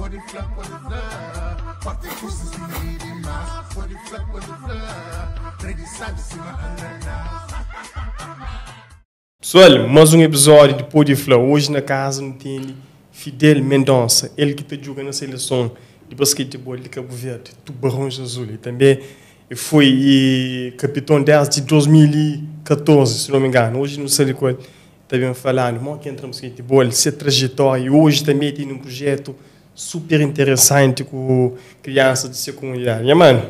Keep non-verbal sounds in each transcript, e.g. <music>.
for the flap for the floor. Party kisses in the mask for the flap for the floor. Ready, sabe, se Pessoal, mais um episódio de Podiflow. Hoje na casa me tem Fidel Mendonça, ele que está jogando a seleção de basquetebol de Cabo Verde, Tubarões Azul. E também foi capitão desde 2014, se não me engano. Hoje não sei de qual também falando, como que entra no basquetebol, sua trajetória. Hoje também tem um projeto super interessante com crianças de comunidade, Yeah, mano.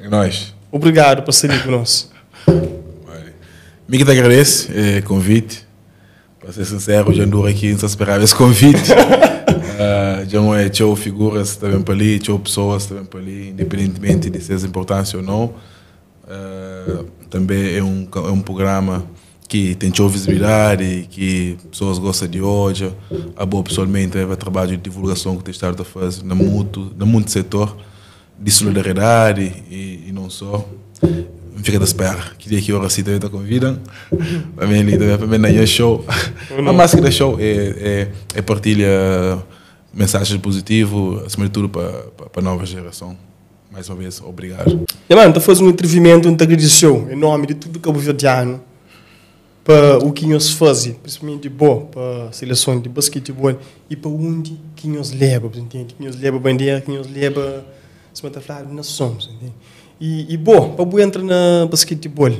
É nóis. Obrigado por ser conosco. nós. Miguel, te agradeço o eh, convite. Para ser sincero, já andou aqui, não esperava esse convite. uh, <laughs> já não é tchau figuras também para ali, tchau pessoas também para ali, independentemente de ser importância ou não. Uh, também é um, é um programa que tem visibilidade, que pessoas gostam de hoje. A boa pessoalmente o trabalho de divulgação que o Estado a fazer no muito, no muito setor de solidariedade e, e não só. Fica da espera. Que dia que o se também te convidam. Também ali também na show. A máscara show é, é, é partilha mensagens positivas, acima de tudo para, para a nova geração mais uma vez, obrigado. Yolanda, então fazes um entrevimento, um show em nome de tudo Cabo Verdeano para o que nós fazem, principalmente de boa, para a seleção de basquetebol e para onde que nós leva, entende? Que nós leva bandeira, que nós leva se Santa falar, nós somos, entende? E, e bom, para eu entrar na basquetebol,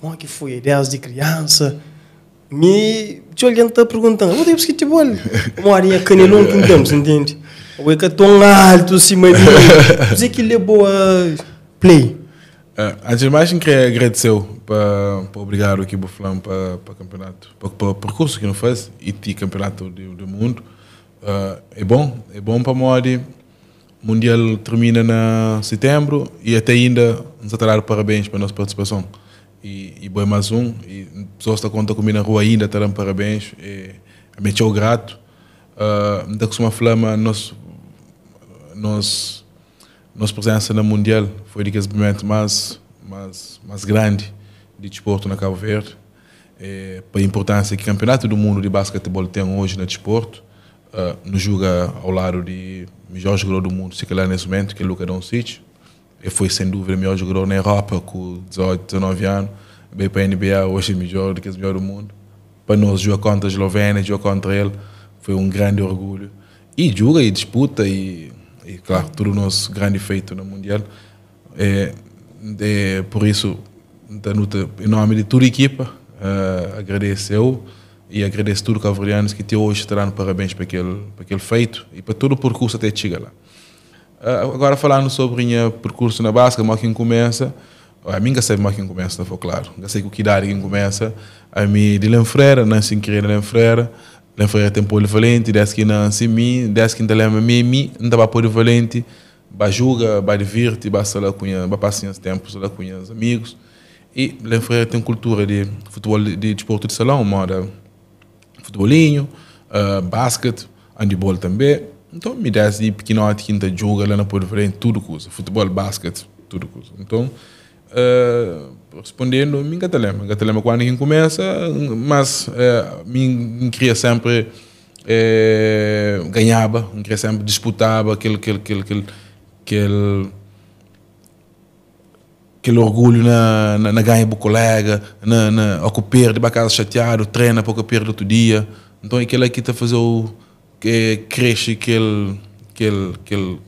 como é que foi ideias de criança? Me te olhando tá perguntando, vou ter é basquetebol? Uma arinha canelão que temos, entende? O é que é tão alto, assim, mas. mim. Dizer que ele é boa play. É, antes de mais, queria agradecer para, para obrigar o equipe Flam para, para campeonato, para, para o percurso que não fez e ti campeonato do, do mundo. Uh, é bom, é bom para Modi. O Mundial termina na setembro e até ainda nos atrarar parabéns pela nossa participação. E, e mais um, e pessoas que conta comigo na rua ainda terão parabéns. E, é é, a mexeu grato. Uh, da costuma flama, nós, nós nossa presença no Mundial foi, digamos, o momento mais, mais, mais grande de desporto na Cabo Verde. É, para a importância que o Campeonato do Mundo de Basquetebol tem hoje no desporto, uh, nos julga ao lado de melhor jogador do mundo, se calhar nesse momento, que é Luka Doncic. Ele foi, sem dúvida, o melhor jogador na Europa com 18, 19 anos. Veio para a NBA, hoje é melhor do que o melhor do mundo. Para nós, jogar contra a Eslovénia, jogar contra ele, foi um grande orgulho. E joga e disputa e e claro, todo o nosso grande feito no Mundial. É, é por isso, Danuta, em nome de toda a equipa, uh, agradeceu e agradeço tudo Cavalianos que te hoje estarão parabéns para aquele, para aquele feito e para todo o percurso até chegar lá. Uh, agora, falando sobre o meu percurso na Basca, mal quem começa, a mim já sei mal quem começa, não foi claro. Já sei com que idade quem começa, a mim de Lenfreira, nasci em Querer Lenfreira le foi tem polo valente desce que não se mim desce que não me mim não tava polo valente ba julga ba divirte ba sala cunha ba paciência tempo sala cunha os amigos e le foi tem cultura de futebol de desporto de salão moda futebolinho uh, basquete handebol também então me desce de pequenote quinta julga lá na polo valente tudo coisa futebol basquete tudo coisa então euh, respondendo, me Gatelema. Gatelema, quando ninguém começa, mas é, eh, me queria sempre é, ganhava, me queria sempre disputava aquele, aquele, aquele, aquele, aquele, aquele orgulho na, na, na ganha do colega, na, na ocupar de casa chateado, treina para ocupar do outro dia. Então, aquele aqui é está fazendo o que cresce aquele, aquele, aquele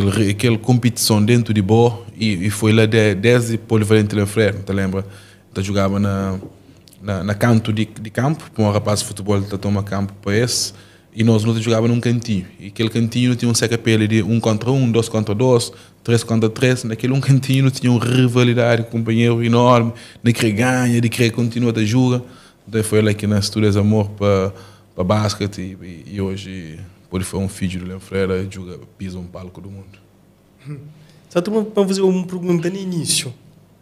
aquele, aquele competição dentro de boa e, e foi lá de 10 e Paulo Valente Lenfreire, te lembra? Tá jogava na, na, na, canto de, de campo, para um rapaz de futebol tá toma campo para esse, e nós nós jogava num cantinho, e aquele cantinho tinha um seca-pele de um contra um, dois contra dois, três contra três, naquele um cantinho tinha uma rivalidade com um companheiro enorme, de querer ganha, de querer continuar a jogar, então foi lá que nós estudamos amor para para basquete e, e hoje Pode foi um filho do Leão Freira joga, pisa um palco do mundo. Só tu para fazer uma pergunta no início.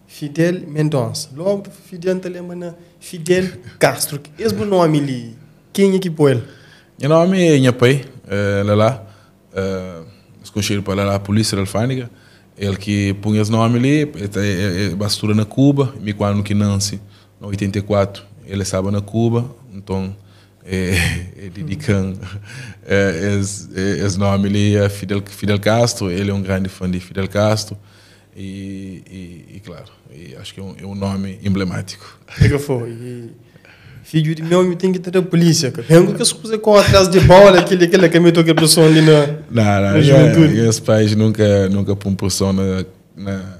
Fidel Mendonça. Logo, Fidel te tá lembra né? Fidel <laughs> Castro. Esse é nome ali. Quem é que põe ele? Meu nome é minha eh, pai, lá lá. Escolhi eh, para lá a polícia da alfândega. Ele que punha os nomes ali, tá, bastura na Cuba, me quando que nasce, em 84, ele estava na Cuba, então dedicam é, é, é, nome ali a Fidel, Fidel Castro. Ele é um grande fã de Fidel Castro. E, e, e claro, e acho que é um, é um nome emblemático. Pega fogo. Filho de meu amigo tem que ter a polícia. Lembro que as coisas com atrás de bola <laughs> aquele, aquele que me toca a pessoa ali na, não, não, na juventude. pais nunca, nunca põem pressão na, na,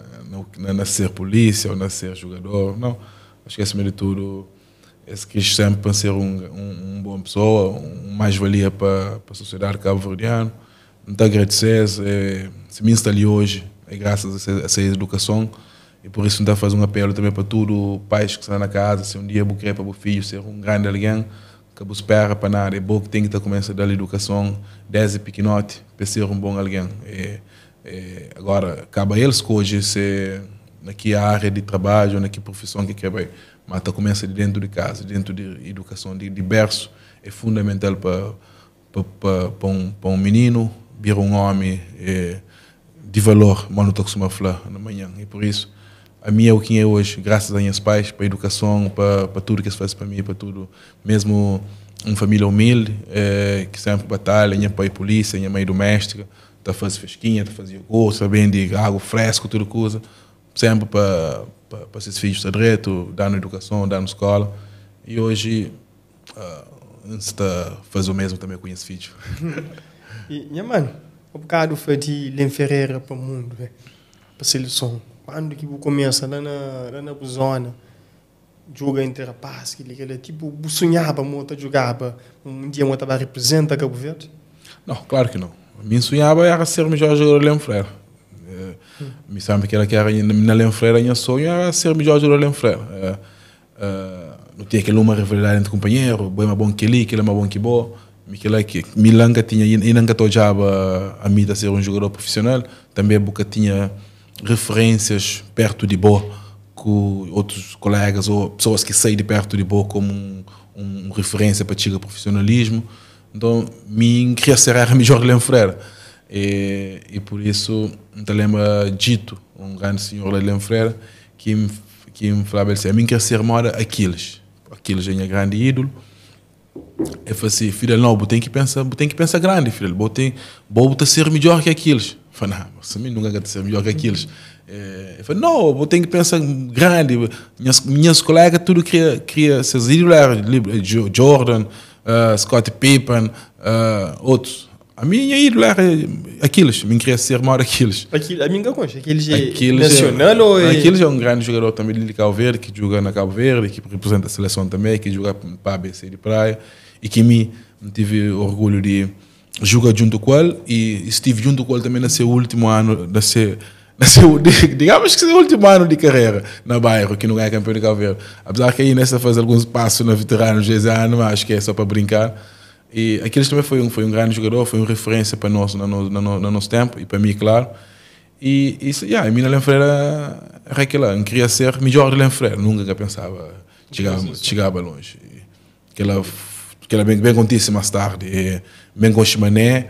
na, na, ser polícia ou na ser jogador. Não, acho que acima de tudo se quis sempre ser um, um, um boa pessoa, um mais-valia para, para a sociedade cabo-verdiana. Muito agradecer, se, é, se me instalei hoje, é graças a essa, educação. E por isso, então, faz um apelo também para tudo, pais que estão na casa, se um dia eu querer para o filho ser um grande alguém, que espera para nada, é bom que tem que estar começando a dar educação desde pequenote para ser um bom alguém. E, é, e, é, agora, acaba ele hoje ser naquela área de trabalho, naquela profissão que quer Mata começa de dentro de casa, dentro de educação de, de berço. É fundamental para, para, um, para um menino vir um homem é, de valor, mano, estou com a falar na manhã. E por isso, a minha é o que é hoje, graças a meus pais, para a educação, para, tudo que eles fazem para mim, para tudo. Mesmo uma família humilde, é, que sempre batalha, minha pai é polícia, minha mãe é doméstica, está fazendo fesquinha, está fazendo gosto, tá sabendo de água fresco, tudo coisa, sempre para para, para esses filhos tá direito, dar na educação, dar na escola. E hoje, uh, antes de fazer o mesmo, também conheço filhos. <laughs> e, minha mãe, o bocado foi de Lenferreira para o mundo, né? para a seleção. Quando que começa lá na, lá na zona, joga entre rapaz, que ele é tipo, sonhava, muito para Um dia, eu estava representa Cabo Verde? Não, claro que não. Me sonhava era ser o melhor jogador de Lenferreira me sabe que era que era na Lenfreira, minha sonho era ser melhor jogador Lenfreira. É, é, não tinha aquela uma rivalidade entre companheiro, bem bom que ele, que ele é mais bom que bom Miquela que Milanca tinha e nunca tojava a mim de ser um jogador profissional, também boca tinha referências perto de boa com outros colegas ou pessoas que saem de perto de boa como um, um, referência para chegar ao profissionalismo. Então, me queria ser a melhor Lenfreira. E, e por isso, me lembro Dito, um grande senhor Leilão Freire, que me, que me falava assim: a mim quer ser mora Aquiles. Aquiles é meu grande ídolo. Eu falei assim: filho, não, tem que pensar, tem que pensar grande, filho. Vou ter, vou ser melhor que Aquiles. Eu falei: não, você nunca quer ser melhor que Aquiles. É, ele falou, não, eu tenho que pensar grande. Minhas, minhas colegas tudo queria, queria ser ídolos, Jordan, uh, Scott Pippen, uh, outros. A minha ídolo era eh, Aquiles. Me queria ser maior Aquiles. Aquiles a minha concha, Aquiles, Aquiles é nacional é, Aquiles é um grande jogador também de Cabo Verde, que joga na Cabo Verde, que representa a seleção também, que joga para a ABC de praia. E que me tive orgulho de jogar junto com ele. E estive junto com ele também nesse último ano, nesse, <laughs> nesse, digamos que seu último ano de carreira na bairro, que não ganha campeão de Cabo Verde. Apesar que aí nessa fase alguns passos na veterana, ano, mas acho que é só para brincar e aqueles também foi um, foi um grande jogador, foi uma referência para nós no, no, no, no nosso tempo e para mim, claro. E isso, yeah, a minha Lenfreira era aquela, queria ser melhor de Lenfreira, nunca pensava chegar, chegar longe. E aquela, aquela bem, bem contisse mais tarde, e, eh, bem com Chimané,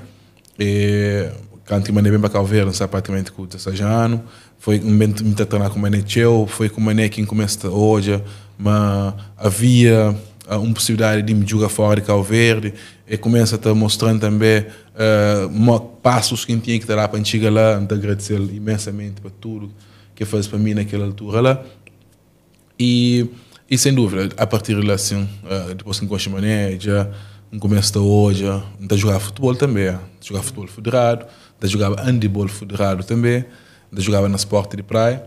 eh, e, quando Chimané bem para Calveira, não sabe, praticamente com 16 anos, foi um momento me tratar com o Mané Tcheu, foi com o Mané que começa hoje, mas havia ah, uma possibilidade de me jogar fora de Calverde e começa a mostrar também uh, passos que tinha que dar para chegar lá. Então, agradecer imensamente para tudo que fez para mim naquela altura lá. E, e sem dúvida, a partir de lá, assim, uh, depois que Mané já começo hoje, a então, jogar futebol também, jogar futebol federado, então, jogava handebol federado também, então, jogava na esporte de praia.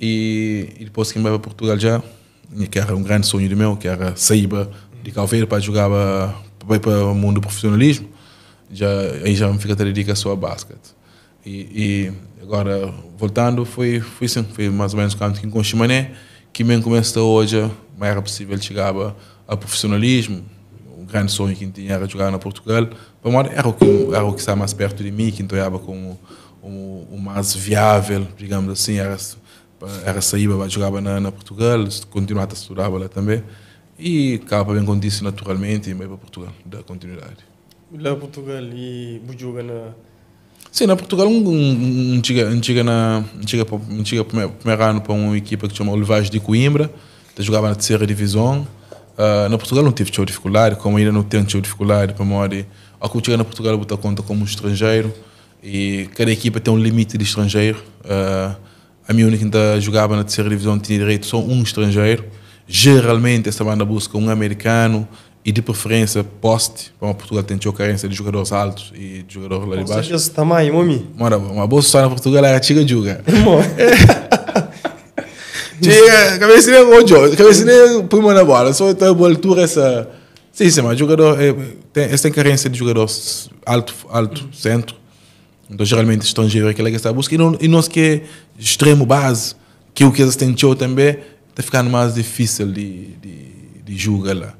E, e depois que me para Portugal já, que era um grande sonho de meu, que era sair de Calveira para jogar eh, vai para o mundo do profissionalismo, já, aí já me fica a dedica só a basquete. E, e, agora, voltando, foi, foi assim, foi mais ou menos o canto que encontrei Mané que mesmo começa hoje, mas era possível chegar a, profissionalismo, um grande sonho que tinha era jogar na Portugal, para mim era o que era o que estava mais perto de mim, que entoiava como o, o, mais viável, digamos assim, era, era sair, para na, na Portugal, continuava a estudar lá também. E cá para bem como disse naturalmente, e para Portugal, da continuidade. Lá Portugal e Bujuga na. Sim, na Portugal um chega um, chega na chega chega primeiro ano para uma equipa que chama Olivais de Coimbra, que jogava na terceira divisão. Uh, ah, na Portugal não tive tchau dificuldade, como ainda não tenho tchau dificuldade para morar a que na Portugal eu botar conta como um estrangeiro e cada equipa tem um limite de estrangeiro. Uh, a minha única que ainda jogava na terceira divisão tinha direito só um estrangeiro Geralmente essa banda busca um americano e de preferência poste, para Portugal tem a carência de jogadores altos e de jogadores lá de baixo. Seja, esse tamanho, mami. Mora, uma boa na Portugal é a tiga juga. Chega, <laughs> cabeceira o jogo, cabeceira põe na bola, só então boa altura essa. Sim, sim, mas jogador é, tem, eles têm carência de jogadores alto, alto centro. Então geralmente estrangeiro é aquela que está busca e, não, e nós que é extremo base, que o que eles têm também está ficando mais difícil de, de, de julgar lá.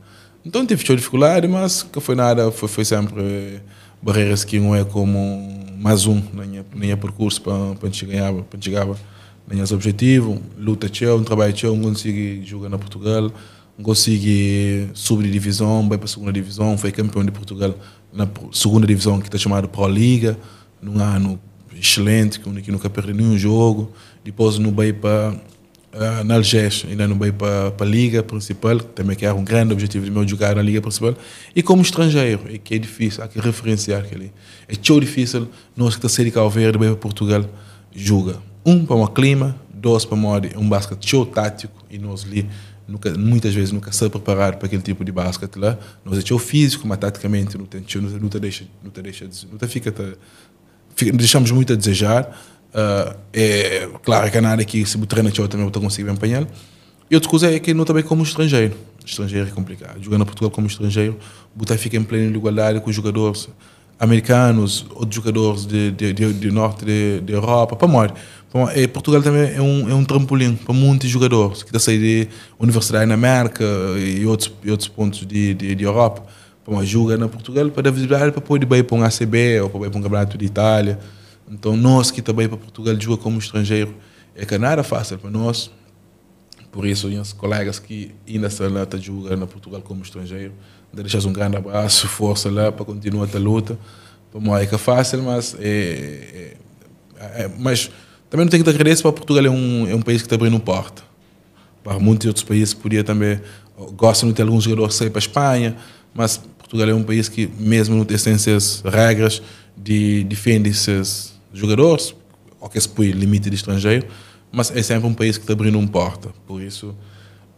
Então tive sua dificuldade, mas que foi nada, foi, foi sempre eh, barreiras que não é como mais um na minha, na minha percurso para, para chegar, para chegar na minha objetivo, luta tinha um trabalho tinha não consegui jogar na Portugal, não consegui subir de divisão, vai para a segunda divisão, foi campeão de Portugal na segunda divisão que está chamada Pro Liga, num ano excelente, que nunca perdi nenhum jogo, depois não vai para ah, na Algés, ainda não veio para a Liga Principal, que também que era é um grande objetivo de meu jogar na Liga Principal, e como estrangeiro, é que é difícil, há que referenciar que ali. É tão difícil nós que estamos de Cabo Verde, para Portugal, joga. Um para o clima, dois para é um basquete tão tático, e nós ali nunca, muitas vezes nunca se preparar para aquele tipo de basquete lá. Nós é tão físico, mas taticamente não te, não te deixa, não te deixa, não te fica, te, fica, deixamos muito a desejar Uh, é claro que nada que se botar na também eu consigo empanhar E outra coisa é que não também como estrangeiro. Estrangeiro é complicado. jogando em Portugal como estrangeiro, botar fica em plena igualdade com os jogadores americanos, outros jogadores de, de, de, de norte de, de Europa, para morrer. Portugal também é um, é um trampolim para muitos jogadores que estão saindo de universidade na América e outros, e outros pontos de, de, de Europa. Para jogar na Portugal para dar visibilidade para poder ir para um ACB ou para ir para um campeonato de Itália. Então, nós que também para Portugal joga como estrangeiro, é que nada fácil para nós. Por isso, os colegas que ainda estão lá, tá jogando na Portugal como estrangeiro, deixas um grande abraço, força lá para continuar a luta. Para nós é que é fácil, mas é, é, é mas também não tenho que te agradecer para Portugal é um, é um país que está abrindo porta. Para muitos outros países podia também gostam de ter alguns jogadores sair para a Espanha, mas Portugal é um país que mesmo não tem essas regras de defende defende-se jogadores, ou que se põe limite de estrangeiro, mas é sempre um país que está abrindo uma porta. Por isso,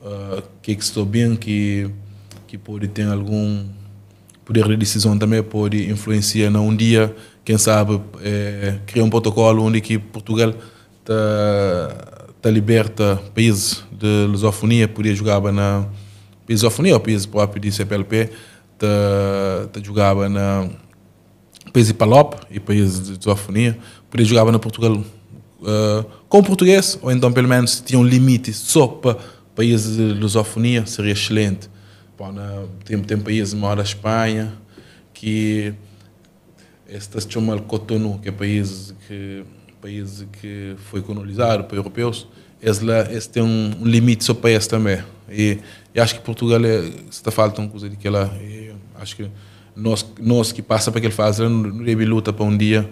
uh, que, que estou bem que, que pode ter algum poder de decisão também, pode influenciar na um dia, quem sabe, é, criar um protocolo onde que Portugal está tá liberta países de lusofonia, podia jogava na lusofonia, o país próprio de CPLP, está tá, tá jogava na país Palop e país de lusofonia, podia jogava no Portugal uh, com português, ou então pelo menos tinham um limite só para países de lusofonia, seria excelente. Bom, na, tem, tem países, mora a Espanha, que esta se chama Cotonou, que é país que país que foi colonizado por europeus, eles, lá, têm um, um limite só para eles também. E, e acho que Portugal é, está faltando coisa de que lá. acho que nós, nós que passa para aquele fase, no Rebi luta para um dia,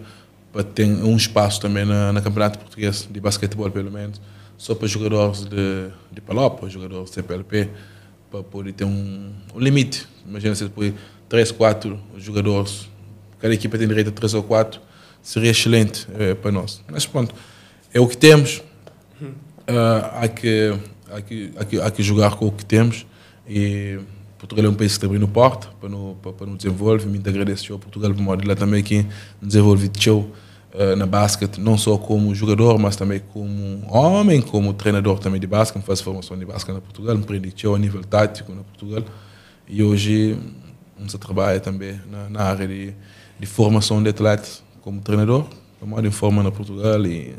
para ter um espaço também na, na Campeonato Português de Basquetebol, pelo menos, só para jogadores de, de Palopa, jogadores de CPLP, para poder ter um, um limite. Imagina se depois três quatro jogadores, cada equipa tem direito a três ou quatro seria excelente é, para nós. Mas pronto, é o que temos, uh, há, que, há, que, há, que, há que jogar com o que temos e Portugal é um país que está abrindo porta para nos para, para desenvolver. Muito agradeço ao Portugal por modo lá também que desenvolve show uh, eh, na basquete, não só como jogador, mas também como homem, como treinador também de basquete. Faz formação de basquete na Portugal, aprendi show a nível tático na Portugal. E hoje a trabalhar também na, na área de, de, formação de atletas como treinador. Eu moro em forma na Portugal e,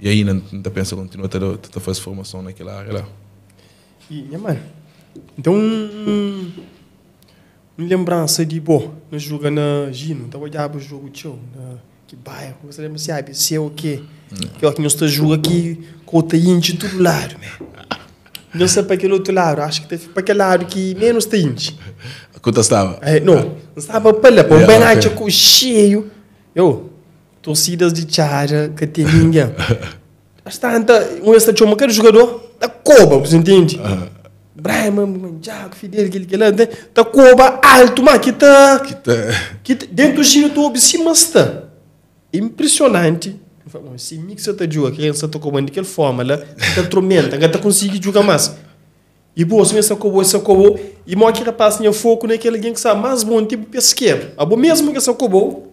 e ainda pensa continuar a fazer formação naquela área lá. E, minha mãe, então, me lembrança de, pô, nós na Gino, estava então olhando o jogo tchau, né, que bairro, você lembra se sabe, se é o quê? Que aqui nós estamos jogando aqui, cota inche todo lado, Não sei para aquele outro lado, acho que para aquele lado que menos tem inche. conta estava? É, ah. não, estava pela, pô, bem lá, cheio. Eu, torcidas de charra, que tem ninguém. está, um extra tchau, um aquele jogador da Coba, você entende? Uh -huh. Brahma, Manjago, Fidel, aquele, aquele, né? Tá coba alto, mas que tá... Que tá... Que tá dentro do giro do obi, se masta. Impressionante. Se mixa tá de uma criança tá de daquela forma, lá, tá tormenta, ela tá conseguindo jogar mais. E bom, se essa cobo, essa cobo, e mó que rapaz tinha foco naquele alguém que sabe mais bom, tipo pesqueiro. A mesmo que essa cobo,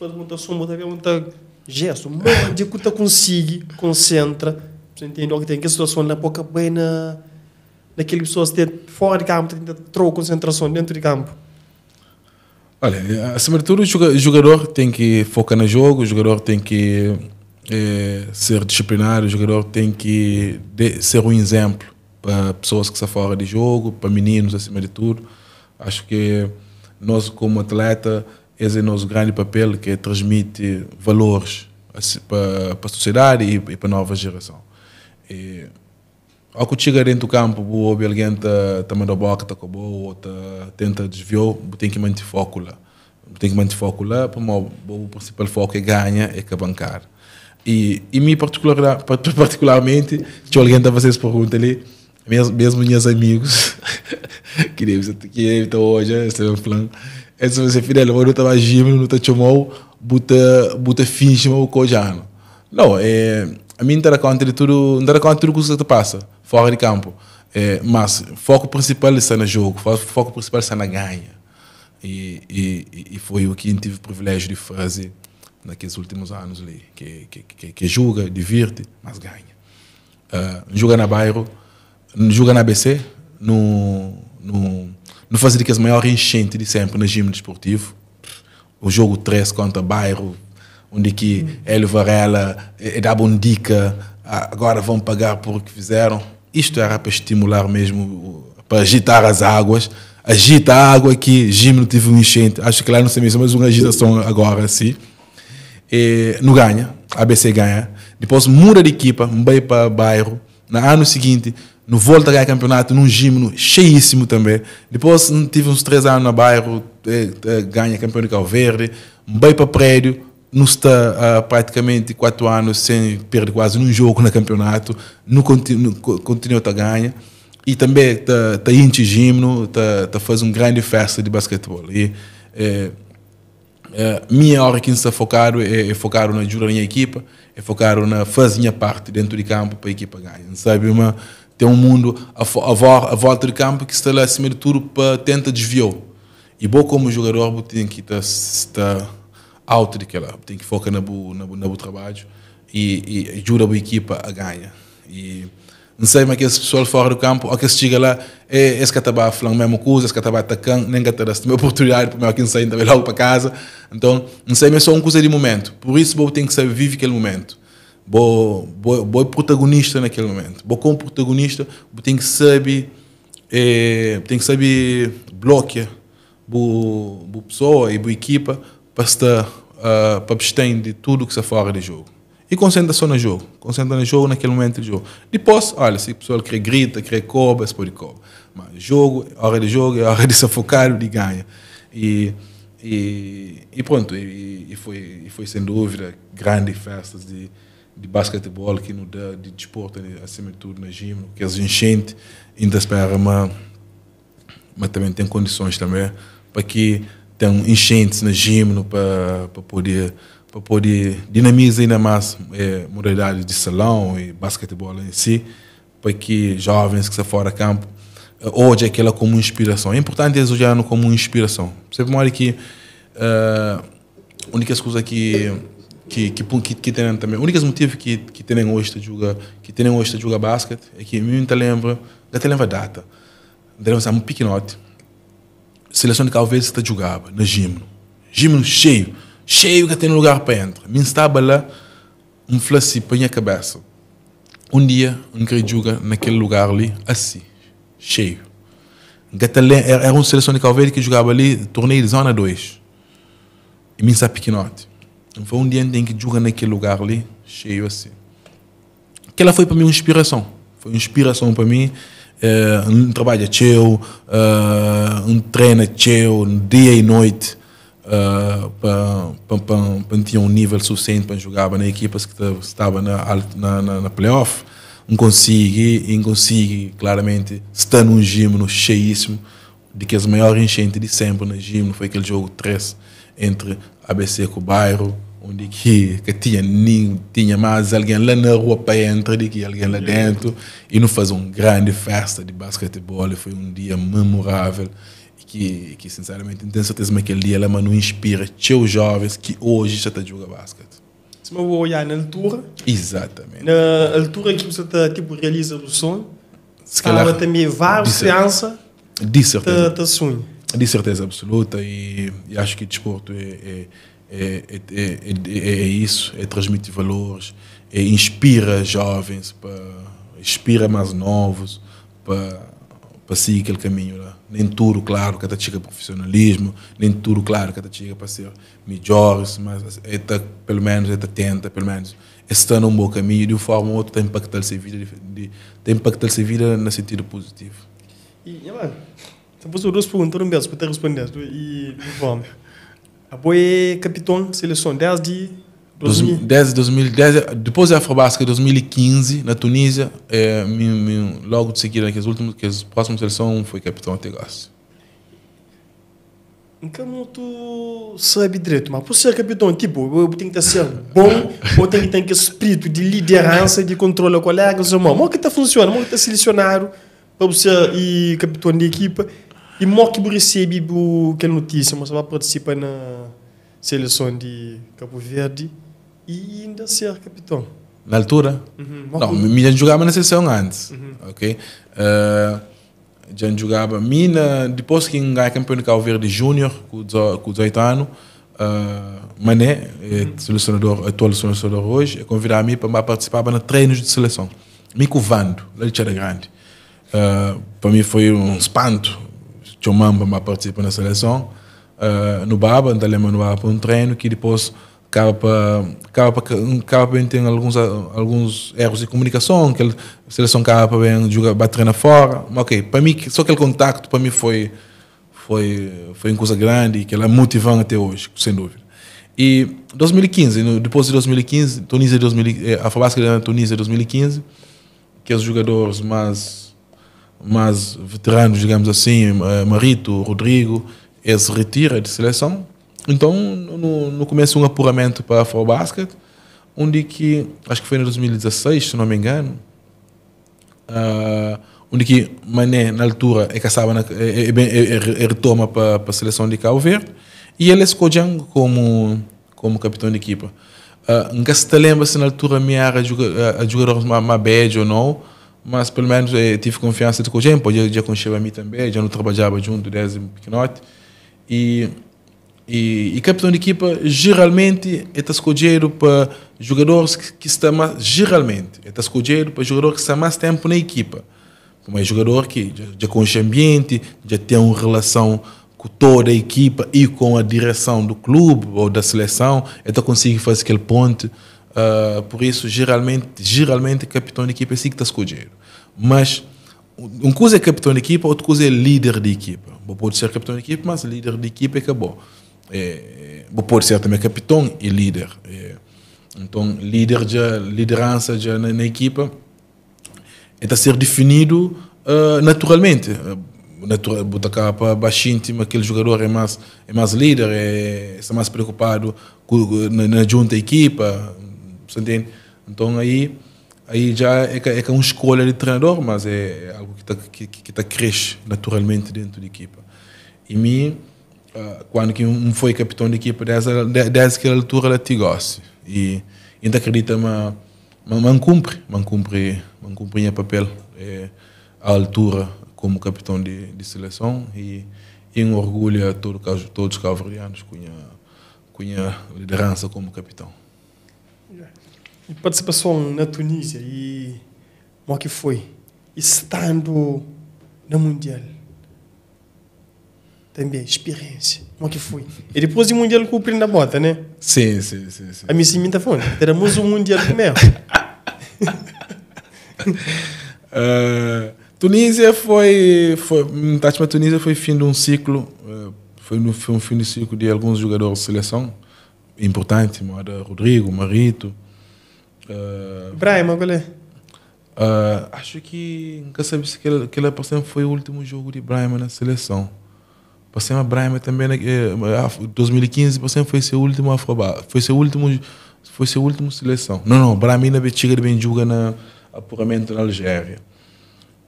faz muita sombra, tem muita gesto, De que tá consegue, concentra, você entende o que tem, que situação na pouca bem na daquele pessoas ter fora de campo, ter troca concentração dentro de campo? Olha, acima de tudo, o jogador tem que focar no jogo, o jogador tem que é, ser disciplinado, o jogador tem que de, ser um exemplo para pessoas que estão fora de jogo, para meninos, acima de tudo. Acho que nós, como atleta, esse é o nosso grande papel, que é transmitir valores assim, para, para a sociedade e, e para a nova geração. E, ao que chega dentro do campo, o alguém que também da boca, tá acabou, ou tenta desviou, tem que manter foco lá. Tem que manter foco lá, para o principal foco é ganhar, é que bancar. E, e me particular, particularmente, se alguém estava fazendo essa pergunta ali, mesmo, mesmo meus amigos, <laughs> que estão hoje estar hoje, estão falando, eles vão dizer, é Fidel, eu estava gímio, não estou chamou, buta, buta finge o cojano. Não, é, a mim não te conta de tudo, não te conta de tudo que você passa fora de campo. É, mas foco principal está no jogo, foco principal está na ganha. E, e, e foi o que tive o privilégio de fazer naqueles últimos anos ali, que, que, que, que julga, divirte, mas ganha. Uh, joga na bairro, joga na ABC, no, no, no fazer que as maiores enchentes de sempre no gym desportivo. O jogo 3 contra bairro, onde que hum. Hélio Varela eh, eh, dava um dica, ah, agora vão pagar por o que fizeram isto era para estimular mesmo, para agitar as águas. Agita a água aqui, Gimno teve um enchente, acho que lá não sei mesmo, mas uma agitação agora assim. E, não ganha, ABC ganha. Depois muda de equipa, vai para bairro. No ano seguinte, no volta a ganhar campeonato, num gímeno cheíssimo também. Depois tive uns três anos no bairro, eh, eh, ganha campeão de Calverde, vai para prédio, não está há ah, praticamente quatro anos sem perder quase um jogo no campeonato, não continua, continua a ganhar e também está tá indo está tá, tá fazendo uma grande festa de basquetebol. E é, é, minha hora que está focado é, é na jura da minha equipa, é focar na fazinha parte dentro de campo para a equipa ganhar. Sabe, uma, tem um mundo a, volta de campo que está lá acima de tudo para tentar desviar. E bom como jogador, eu tenho que estar tá, tá alto ela Tem que focar no, no, no trabalho e, e jura a equipa a ganhar. E não sei, mas aqueles é pessoal fora do campo, ou que chega lá, é, esse que estava tá falando a mesmo coisa, esse que estava atacando, nem que estava dando oportunidade para o meu sair também logo para casa. Então, não sei, mas é só uma coisa de momento. Por isso, vou tem que saber viver aquele momento. Vou, vou, é protagonista naquele momento. Vou como protagonista, vou tem que saber, é, tem que saber bloquear a pessoa e a equipa para estar uh, para abstém de tudo que se fora de jogo. E concentra só no jogo. Concentra no jogo, naquele momento de jogo. Depois, olha, se a pessoa quer grita, quer cobra, se pode tipo cobra. Mas jogo, a hora de jogo, é a hora de se focar, de ganha. E, e, e pronto, e, e, foi, e foi sem dúvida grandes festas de, de basquetebol que no de, de desporto, né, acima de tudo, na gym, que as enchentes ainda espera, mas, mas também tem condições também para que tem então, enchentes na Gimno para, para poder para poder dinamizar ainda mais é, modalidades de salão e basquetebol em si, para que jovens que estão fora campo eh, hoje é aquela como inspiração. É importante eles olharem como inspiração. Você mora que uh, eh, únicas coisas que que que que, que também, únicos motivos que que tenham hoje joga que tenham hoje joga basquete é que me lembra, até lembra data, lembra é um pequenote Seleção de Calvete está jogava na né, gimno. Gimno cheio, cheio que tem lugar para entrar. Mim estava lá, um flassi para minha cabeça. Um dia, um queria jogar naquele lugar ali, assim, cheio. Era é, é uma seleção de Calvete que jogava ali, torneio de zona 2. E mim sabe pequenote. Então, foi um dia em que joga naquele lugar ali, cheio assim. Aquela foi para mim uma inspiração. Foi uma inspiração para mim eh, um trabalho é eh, é teu, um treina teu, dia e noite, para para ter um nível suficiente para jogar na equipa que estava na, na, na, na playoff. Não consegui, não claramente, estar num gimno cheíssimo, de que as maiores enchentes de sempre no gimno foi aquele jogo 3 entre ABC com o Bairro, onde que, que tinha, nem, tinha mais alguém lá na rua para entrar de que alguém lá dentro. E não faz uma grande festa de basquetebol. Foi um dia memorável. E que, que sinceramente, tenho certeza que aquele dia lá não inspira os jovens que hoje já estão jogando basquete. Se eu vou olhar na altura... Exatamente. Na altura que você está, tipo, realiza o sonho, se calhar, também várias crianças de certeza. De certeza absoluta. E, e acho que desporto é, é é é, é, é, é, isso, é transmitir valores, é inspira jovens, para, inspira mais novos para, para seguir aquele caminho lá. Nem tudo, claro, que até chega profissionalismo, nem tudo, claro, que até chega para ser melhores, mas está, é pelo menos está tenta, pelo menos está num bom caminho, de uma forma ou outra está a a sua vida, está a a sua vida no sentido positivo. E, mano, depois o Russo perguntou um beijo para te responder, e vamos. Apoi capitão seleção desde 2000. 2010 depois da Afrobasket 2015 na Tunísia é, me, me, logo de seguida que as últimas que as próximas seleções foi capitão até gás então não tu sabe direito, mas por ser capitão, tipo, eu tenho que ser bom, <laughs> ou tenho que ter um espírito de liderança, de controle colegas, colega, o que está funcionando? o que está selecionado para você e capitão de equipa? E Mokbo recebe recebi que notícia, mas vai participar na seleção de Cabo Verde e ainda ser capitão. Na altura? Uhum, não, me já jogava na seleção antes. Uhum. Ok? Uh, eh, já jogava. Mina, depois que ganhei campeão de Cabo Verde Júnior, com 18 anos, uh, eh, Mané, uhum. selecionador, atual selecionador hoje, convidava-me para participar nos treinos de seleção. Me covando, na de Grande. Uh, eh, para mim foi um espanto tinha um para participar na seleção. Uh, no Baba, na Alemanha, no Baba para um treino que depois acaba para para para ter alguns alguns erros de comunicação que a seleção acaba para bem jogar bater na fora mas ok para mim só aquele contacto para mim foi foi foi uma coisa grande e que ela é motivante até hoje sem dúvida e 2015 depois de 2015 Tunísia 2015 eh, a Fabásca de Tunísia 2015 que é os jogadores mais mas veteranos, digamos assim, eh, Marito, Rodrigo, esse retira de seleção. Então, no, no começo, um apuramento para a Basket, onde que, acho que foi em 2016, se não me engano, uh, onde que Mané, na altura, é caçava, na, é é, é, é, é, retoma para, para a seleção de Cabo Verde, e ele escolheu como, como capitão de equipa. Uh, ah, nunca se lembra se na altura minha era ah, a jogador mais bad ou não, mas pelo menos eu tive confiança de que o tempo, já, já conhecia a mim também, já não trabalhava junto desde pequenote. E, e, e capitão de equipa geralmente é escolhido para jogadores que, que estão mais. Geralmente é escolhido para jogadores que estão mais tempo na equipa. Como é jogador que já, já conhece o ambiente, já tem uma relação com toda a equipa e com a direção do clube ou da seleção, então consigo fazer aquele ponte. Uh, por isso, geralmente, geralmente, capitão de equipa é assim que está escolhendo. Mas um coisa é capitão de equipa, outro coisa é líder de equipa. Bom, pode ser capitão de equipa, mas líder de equipa é que é bom. É, bom, pode ser também capitão e líder. É, então, líder de liderança de na, na, equipa é está a ser definido uh, naturalmente. Ah, Natural, botar para baixinho, aquele jogador é mais, é mais líder, é, está é mais preocupado com, na, na junta equipa, você entende? Então aí, aí já é, é, é, uma escolha de treinador, mas é algo que, tá, que, que tá cresce naturalmente dentro da de equipa. E mim, ah, quando que um foi capitão da de equipa, dessa, aquela altura ela te gosta. E ainda acredita, mas não cumpre, não cumpre, cumpre o papel é, eh, à altura como capitão de, de seleção e, e um orgulho a todo, todos os cavalianos com a liderança como capitão e participação na Tunísia e o é que foi estando no mundial também experiência o é que foi e depois do mundial com o prenda bota né sim sim sim, sim. a minha cimenta foi teremos um mundial primeiro uh, <laughs> eh, Tunísia foi foi hum, Tátima tipo, Tunísia foi fim de um ciclo eh, foi, no, foi um fim de ciclo de alguns jogadores de seleção importante, Rodrigo, Marito, Brahma, qual é? Uh, acho que nunca sabe se aquele, aquele passagem foi o último jogo de Brian na seleção. Passei a Brian também na, eh, 2015, passei foi seu último afroba, foi seu último foi seu último seleção. Não, não, Brian na Betiga de Benjuga na apuramento na Algéria.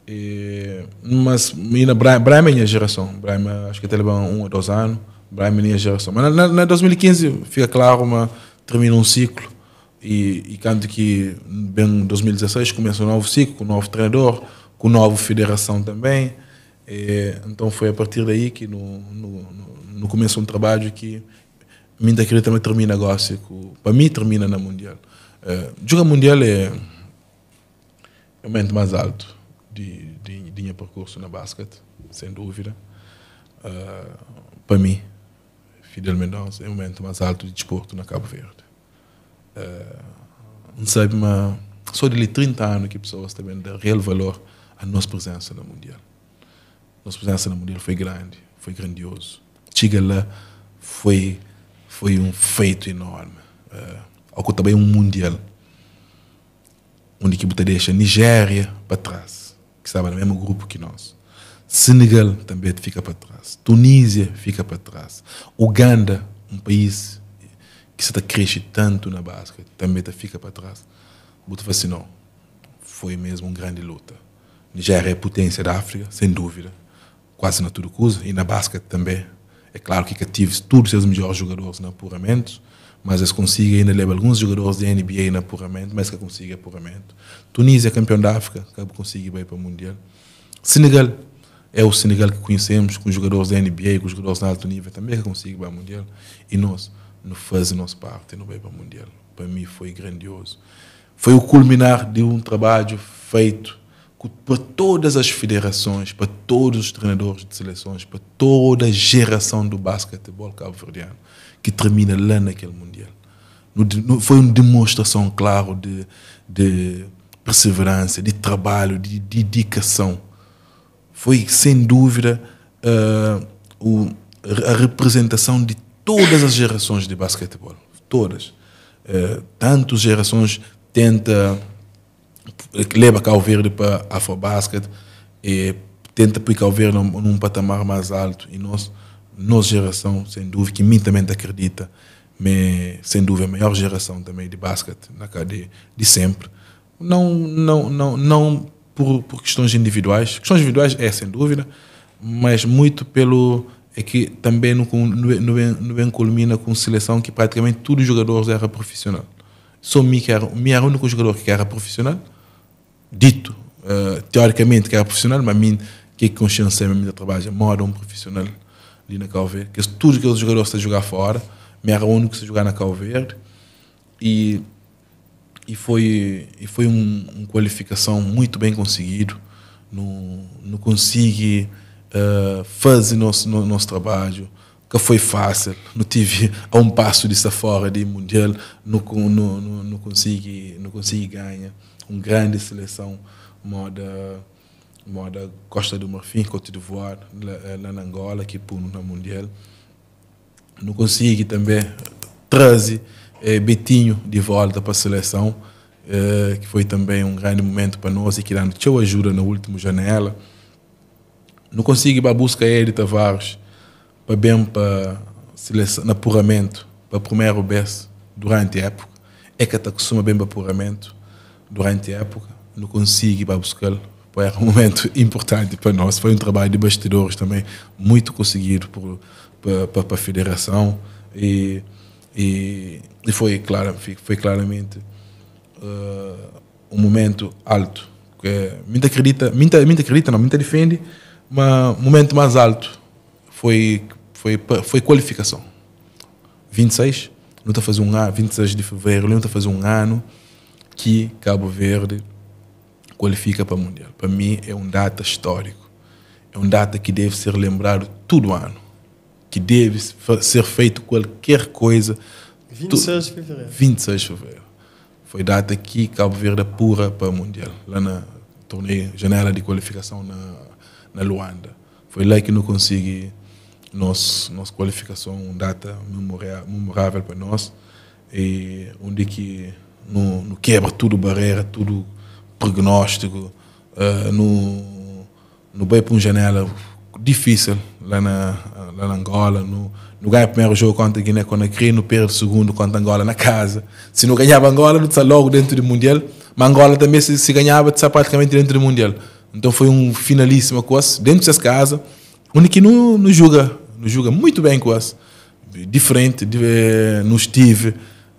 E, mas na Brian, é minha geração. Brian acho que até leva um ou dois anos. Brian é minha geração. Mas na, na 2015 fica claro, uma termina um ciclo. E, e canto que, em 2016, começou um novo ciclo, com um novo treinador, com uma nova federação também. E, então foi a partir daí que, no, no, no começo, um trabalho que minha querida também termina negócio, assim, Para mim, termina na Mundial. Uh, jogar Mundial é, é momento mais alto de, de, de meu percurso na basquete, sem dúvida. Uh, para mim, Fidel Mendonça é o momento mais alto de desporto na Cabo Verde. Eh, não sabe, mas só de 30 anos que pessoas também dão real valor à nossa presença no Mundial. Nossa presença no Mundial foi grande, foi grandioso. Chega lá, foi, foi um feito enorme. Uh, também um Mundial, onde que você deixa Nigéria para trás, que estava no mesmo grupo que nós. Senegal também fica para trás. Tunísia fica para trás. Uganda, um país que você tá cresce tanto na basca, também te tá, fica para trás. muito fascinou assim, não, foi mesmo uma grande luta. Nigéria é potência da África, sem dúvida, quase na tudo coisa, e na basca também. É claro que cativos todos os seus melhores jogadores no apuramento, mas eles conseguem ainda levar alguns jogadores da NBA no apuramento, mas que conseguem apuramento. Tunísia é campeão da África, que conseguem ir para o Mundial. Senegal é o Senegal que conhecemos, com os jogadores da NBA, com os jogadores de alto nível, também que conseguem ir para o Mundial. E nós, no faz parte no Beba Mundial. Para mim foi grandioso. Foi o culminar de um trabalho feito para todas as federações, para todos os treinadores de seleções, para toda a geração do basquetebol cabo-verdiano, que termina lá naquele Mundial. Foi uma demonstração, claro, de, de perseverança, de trabalho, de dedicação. Foi, sem dúvida, eh, a representação de todas as gerações de basquetebol, todas. Uh, tantas gerações tenta eh, leva cal Verde para Afrobasket e tenta pôr cal Verde num, num, patamar mais alto e nós, nossa geração, sem dúvida, que mim também acredita, mas sem dúvida a maior geração também de basquete na de, de sempre. Não, não, não, não por, por questões individuais, questões individuais é sem dúvida, mas muito pelo é que também não, não, não, não culmina com seleção que praticamente todos os jogadores eram profissional. Só mim que era, mim era o único jogador que era profissional, dito uh, teoricamente que era profissional, mas mim que consciência é mesmo de trabalho, mora um profissional ali na Calverde, que todos os jogadores que jogar fora, me era o único que se jogar na Calverde e e foi e foi um, uma qualificação muito bem conseguido, não não consigo uh, eh, fazer nosso, no, nosso trabalho, que foi fácil, não tive a um passo disso fora de Mundial, não, não, não, não, consegui, não consegui ganhar. Uma grande seleção, moda moda Costa do Marfim, Côte d'Ivoire, lá, eh, na Angola, que pune na Mundial. Não consegui também trazer eh, Betinho de volta para a seleção, eh, que foi também um grande momento para nós e que dá-nos ajuda na última janela. Não consigo ir para a busca ele Tavares para bem para seleção, apuramento, para primeiro best durante a época. É que está costuma bem para apuramento durante a época. Não consigo ir para buscar foi um <laughs> momento importante para nós. Foi um trabalho de bastidores também muito conseguido por, para, para a federação e, e, e, foi, claro, foi claramente uh, um momento alto. Que, me acredita, muita me acredita, não, me defende um momento mais alto foi, foi, foi qualificação. 26, não está fazer um ano, 26 de fevereiro, não está fazer um ano que Cabo Verde qualifica para o Mundial. Para mim é um data histórico. É um data que deve ser lembrado todo ano. Que deve ser feito qualquer coisa. 26 de fevereiro. 26 de fevereiro. Foi data que Cabo Verde apura para o Mundial. Lá na torneio, janela de qualificação na na Luanda. Foi lá que não consegui nós nossa qualificação, uma data memorável para nós, e onde que não, quebra tudo barreira, tudo prognóstico, uh, no, no vai para uma janela difícil lá na, lá na Angola, no, no ganha primeiro jogo contra a Guiné-Conakry, no perde segundo contra a Angola na casa. Se não ganhava Angola, está logo dentro do Mundial, mas Angola também se, se ganhava, está praticamente dentro do Mundial. Então foi um finalíssimo com dentro dessa casa, onde que não, não julga, não julga muito bem com nós. Diferente, de, eh, não estive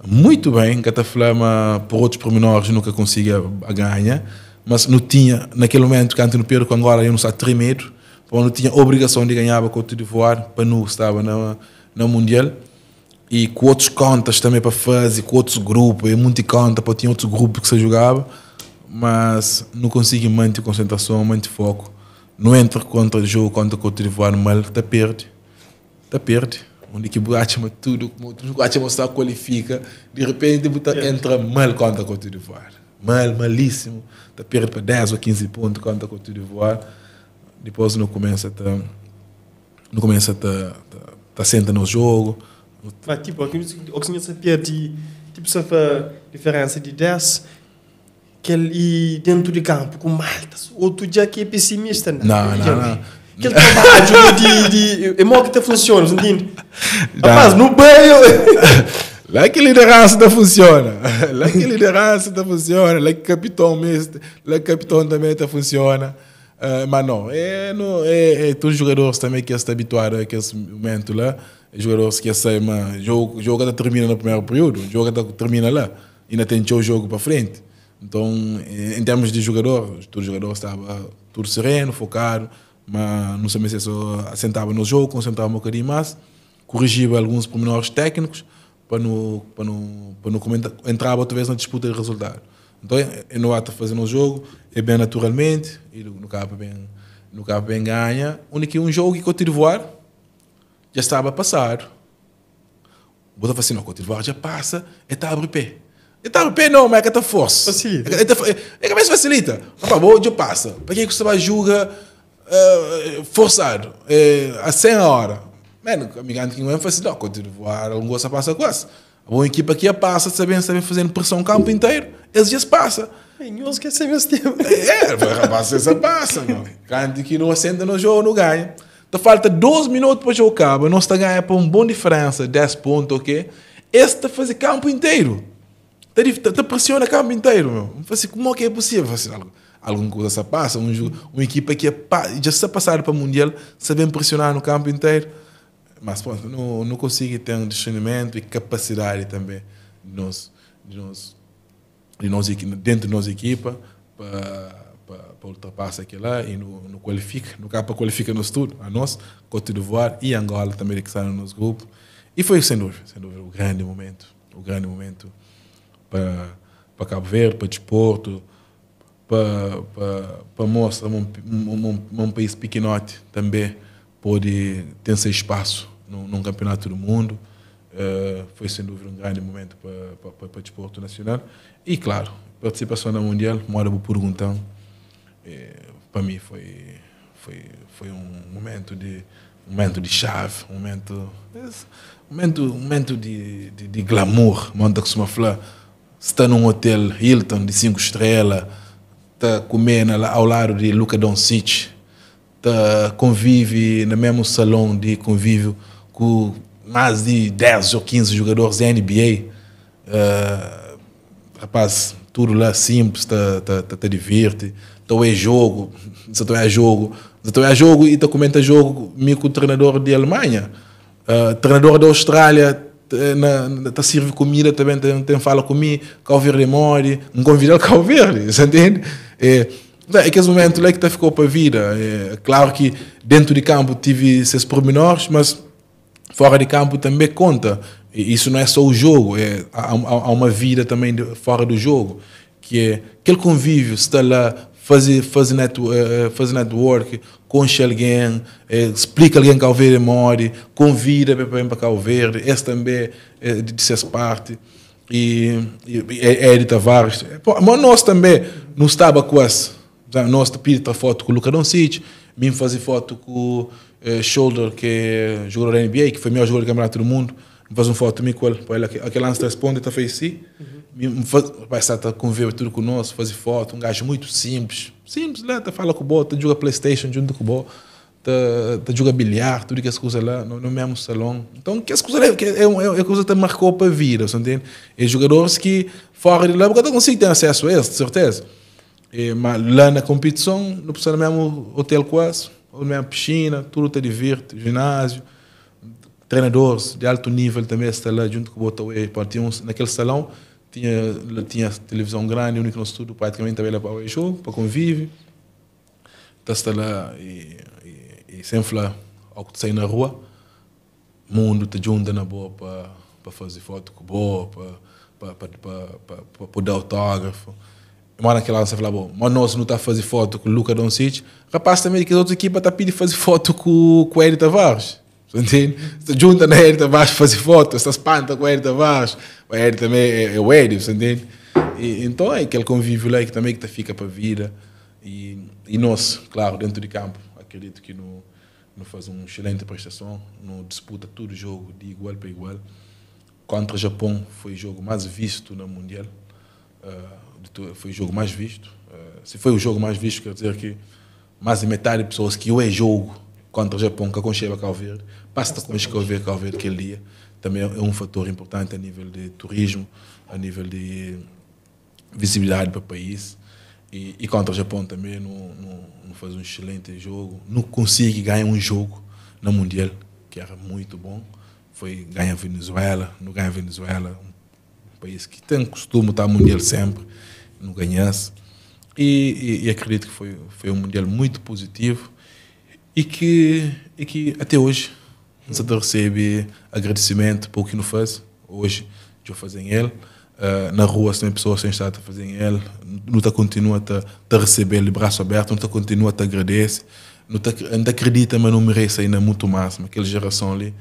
muito bem, cataflama por outros pormenores nunca consiga ganhar, mas não tinha, naquele momento que no Pedro com agora eu não estava tremendo, não tinha obrigação de ganhar para de voar para não estava na, na Mundial e com outros contas também para fazer, com outros grupos, e muito conta, porque tinha outros grupos que se jogava mas não consigo manter concentração, manter foco. Não entra contra o jogo, contra o Trivoar mal, está perde. Está perde. Onde que achama tudo, tudo mostrar só qualifica, de repente entra mal contra o Côte d'Ivoire. Mal, malíssimo. Está perde para 10 ou 15 pontos contra o Côte d'Ivoire. Depois não começa a. Tá, não começa a. Tá, tá, tá, senta no jogo. Mas tipo, o que você perde, tipo, só a diferença de 10 que ele dentro de campo com Malta Outro dia que é pessimista, não. Não, não, não. Aquele trabalho de, de, de. É mal que te funciona, entende? Rapaz, no banho. Lá que liderança da funciona. Lá que liderança da funciona. Lá que capitão mesmo. Lá que capitão também tá funciona. Uh, mas não, é, não é, é todos os jogadores também que estão habituados a esse momento lá. Jogadores que saem, jogo, jogo termina no primeiro período, O jogo termina lá. Ainda tem o jogo para frente. Então, eh, em termos de jogador, todo jogador estava tudo sereno, focado, mas não sei se só assentava no jogo, concentrava um bocadinho mais, corrigia alguns pormenores técnicos para não, para no para no comentar, entrar outra vez na disputa de resultado. Então, eu é não ato fazendo o jogo, é bem naturalmente, e no cabo é bem, no cabo é bem ganha. Único um jogo que Cote voar, já estava a passar. Bota assim, não, Cote já passa, é está a abrir pé. Então, o pé não, mas é que está força. Facilita. É que mais facilita. Por favor, onde passa? Para que você vai julga uh, eh, forçado? Uh, a 100 a hora. Mano, amigante que não é fácil, não. Quando voar, não gosta, passa quase. A boa equipa aqui passa, sabem, sabem fazendo pressão o campo inteiro. Eles já se passam. Nenhum esquece meu tempo. É, rapaz, é, essa passa, não. Canto que não assenta no jogo, não ganha. Então falta 12 minutos para o jogo acabar. não está ganhando por uma boa diferença, 10 pontos, ok? Este está fazendo campo inteiro. Está tá, pressiona campo inteiro, meu. Assim, como é que é possível? Assim, alguma coisa se passa, um, uma equipa que é, já se passaram para o Mundial, sabem pressionar no campo inteiro. Mas pronto, não, não consigo ter um discernimento e capacidade também de nós, de nós, de nós dentro de nossa equipa para, para, para ultrapassar aquilo lá e no, no qualifica, no campo qualifica-nos tudo, a nós, Cote d'Ivoire e Angola também que estão no nosso grupo. E foi sem dúvida, sem dúvida, o grande momento, o grande momento para, para Cabo Verde, para Desporto, para, para, para Moça, um, um, um, um país pequenote também, pôde ter seu espaço num, campeonato do mundo. Uh, foi sem dúvida um grande momento para, para, para, para o desporto nacional. E claro, participação na Mundial, mora por perguntão, eh, para mim foi, foi, foi um momento de um momento de chave, um momento, um momento, um momento de, de, de glamour, uma costuma se está num hotel Hilton de 5 estrelas, está comendo ao lado de Luca Doncic, tá, convive no mesmo salão de convívio com mais de 10 ou 15 jogadores da NBA. Uh, ah, rapaz, tudo lá simples, tá, tá, tá, tá Então é jogo, então é jogo, então é jogo e tá comenta jogo comigo com o treinador de Alemanha, uh, treinador da Austrália, na, na, tá serve comida também tem, tem fala comigo Calverde Mori me convidou <laughs> Calverde entende é, é que momento lá é que tá ficou para a vida é, claro que dentro de campo tive esses pormenores mas fora de campo também conta e isso não é só o jogo é há, há uma vida também de, fora do jogo que é aquele convívio está lá fazer, fazer, net, eh, eh, fazer network, conche alguém, eh, explica alguém que é Verde morre convida para para Calverde esse também é, de, de ser parte. E, e, e é, é Eri Tavares. Mas nós também, não estava com essa. Nós pedimos foto com o Luca Doncic, mim fazer foto com o Shoulder, que é jogador da NBA, que foi o melhor jogador do campeonato do mundo me faz uma foto me com ele, para ele aquele lance responde está fez sim uhum. me faz vai estar a tá conviver tudo conosco fazer foto um gajo muito simples simples lá né? tá fala com o bota tá, joga PlayStation junto com o bota tá, tá joga bilhar tudo que as coisas lá no, no, mesmo salão então que as coisas lá que é, é, é coisa que marcou para a vida você entende e jogadores que fora de lá porque não consigo ter acesso a isso de certeza e, mas lá na competição não precisa mesmo hotel quase ou mesmo piscina tudo te diverte ginásio treinadores de alto nível também estavam lá junto com o Botaway. Naquele salão tinha, tinha televisão grande, único no estúdio, praticamente também lá para o show, para convívio. Então está lá e, e, e, sempre lá, ao que sai na rua, o mundo te tá junta na boa para, para fazer foto com boa, para, para, para, para, para, para dar autógrafo. Mas naquela hora, você fala, bom, mas nós não está a fazer foto com o Luca Doncic. Rapaz também que as outras equipas estão tá a pedir fazer foto com, com o Eri Tavares. Entende? junta na Herta, vais fazer fotos, se espanta com a Herta, vais. A também é, é o Hélio, entende? E, então é aquele convívio lá que também que te fica para a vida. E, e nós, claro, dentro de campo, acredito que não, não faz uma excelente prestação, não disputa todo o jogo de igual para igual. Contra o Japão foi o jogo mais visto no Mundial. Uh, foi o jogo mais visto. Uh, se foi o jogo mais visto, quer dizer que mais de metade de pessoas que eu é jogo contra o Japão que aconchega Calverde passa com eu Calveiro que ele também é um fator importante a nível de turismo, a nível de visibilidade para o país. E, e contra o Japão também não, não, não, faz um excelente jogo. Não consegue ganhar um jogo na Mundial, que era muito bom. Foi ganha a Venezuela, não ganha a Venezuela, um país que tem costume estar Mundial sempre, não ganhasse. E, e, e, acredito que foi, foi um Mundial muito positivo e que, e que até hoje não se recebe agradecimento por o que não faz hoje, de eu fazem ele. Uh, na rua se tem pessoas sem estar a fazer ele, não está continua a receber de braço aberto, não está continua a te agradecer, não te, não acredita, mas não merece ainda muito mais. Mas aquela geração ali,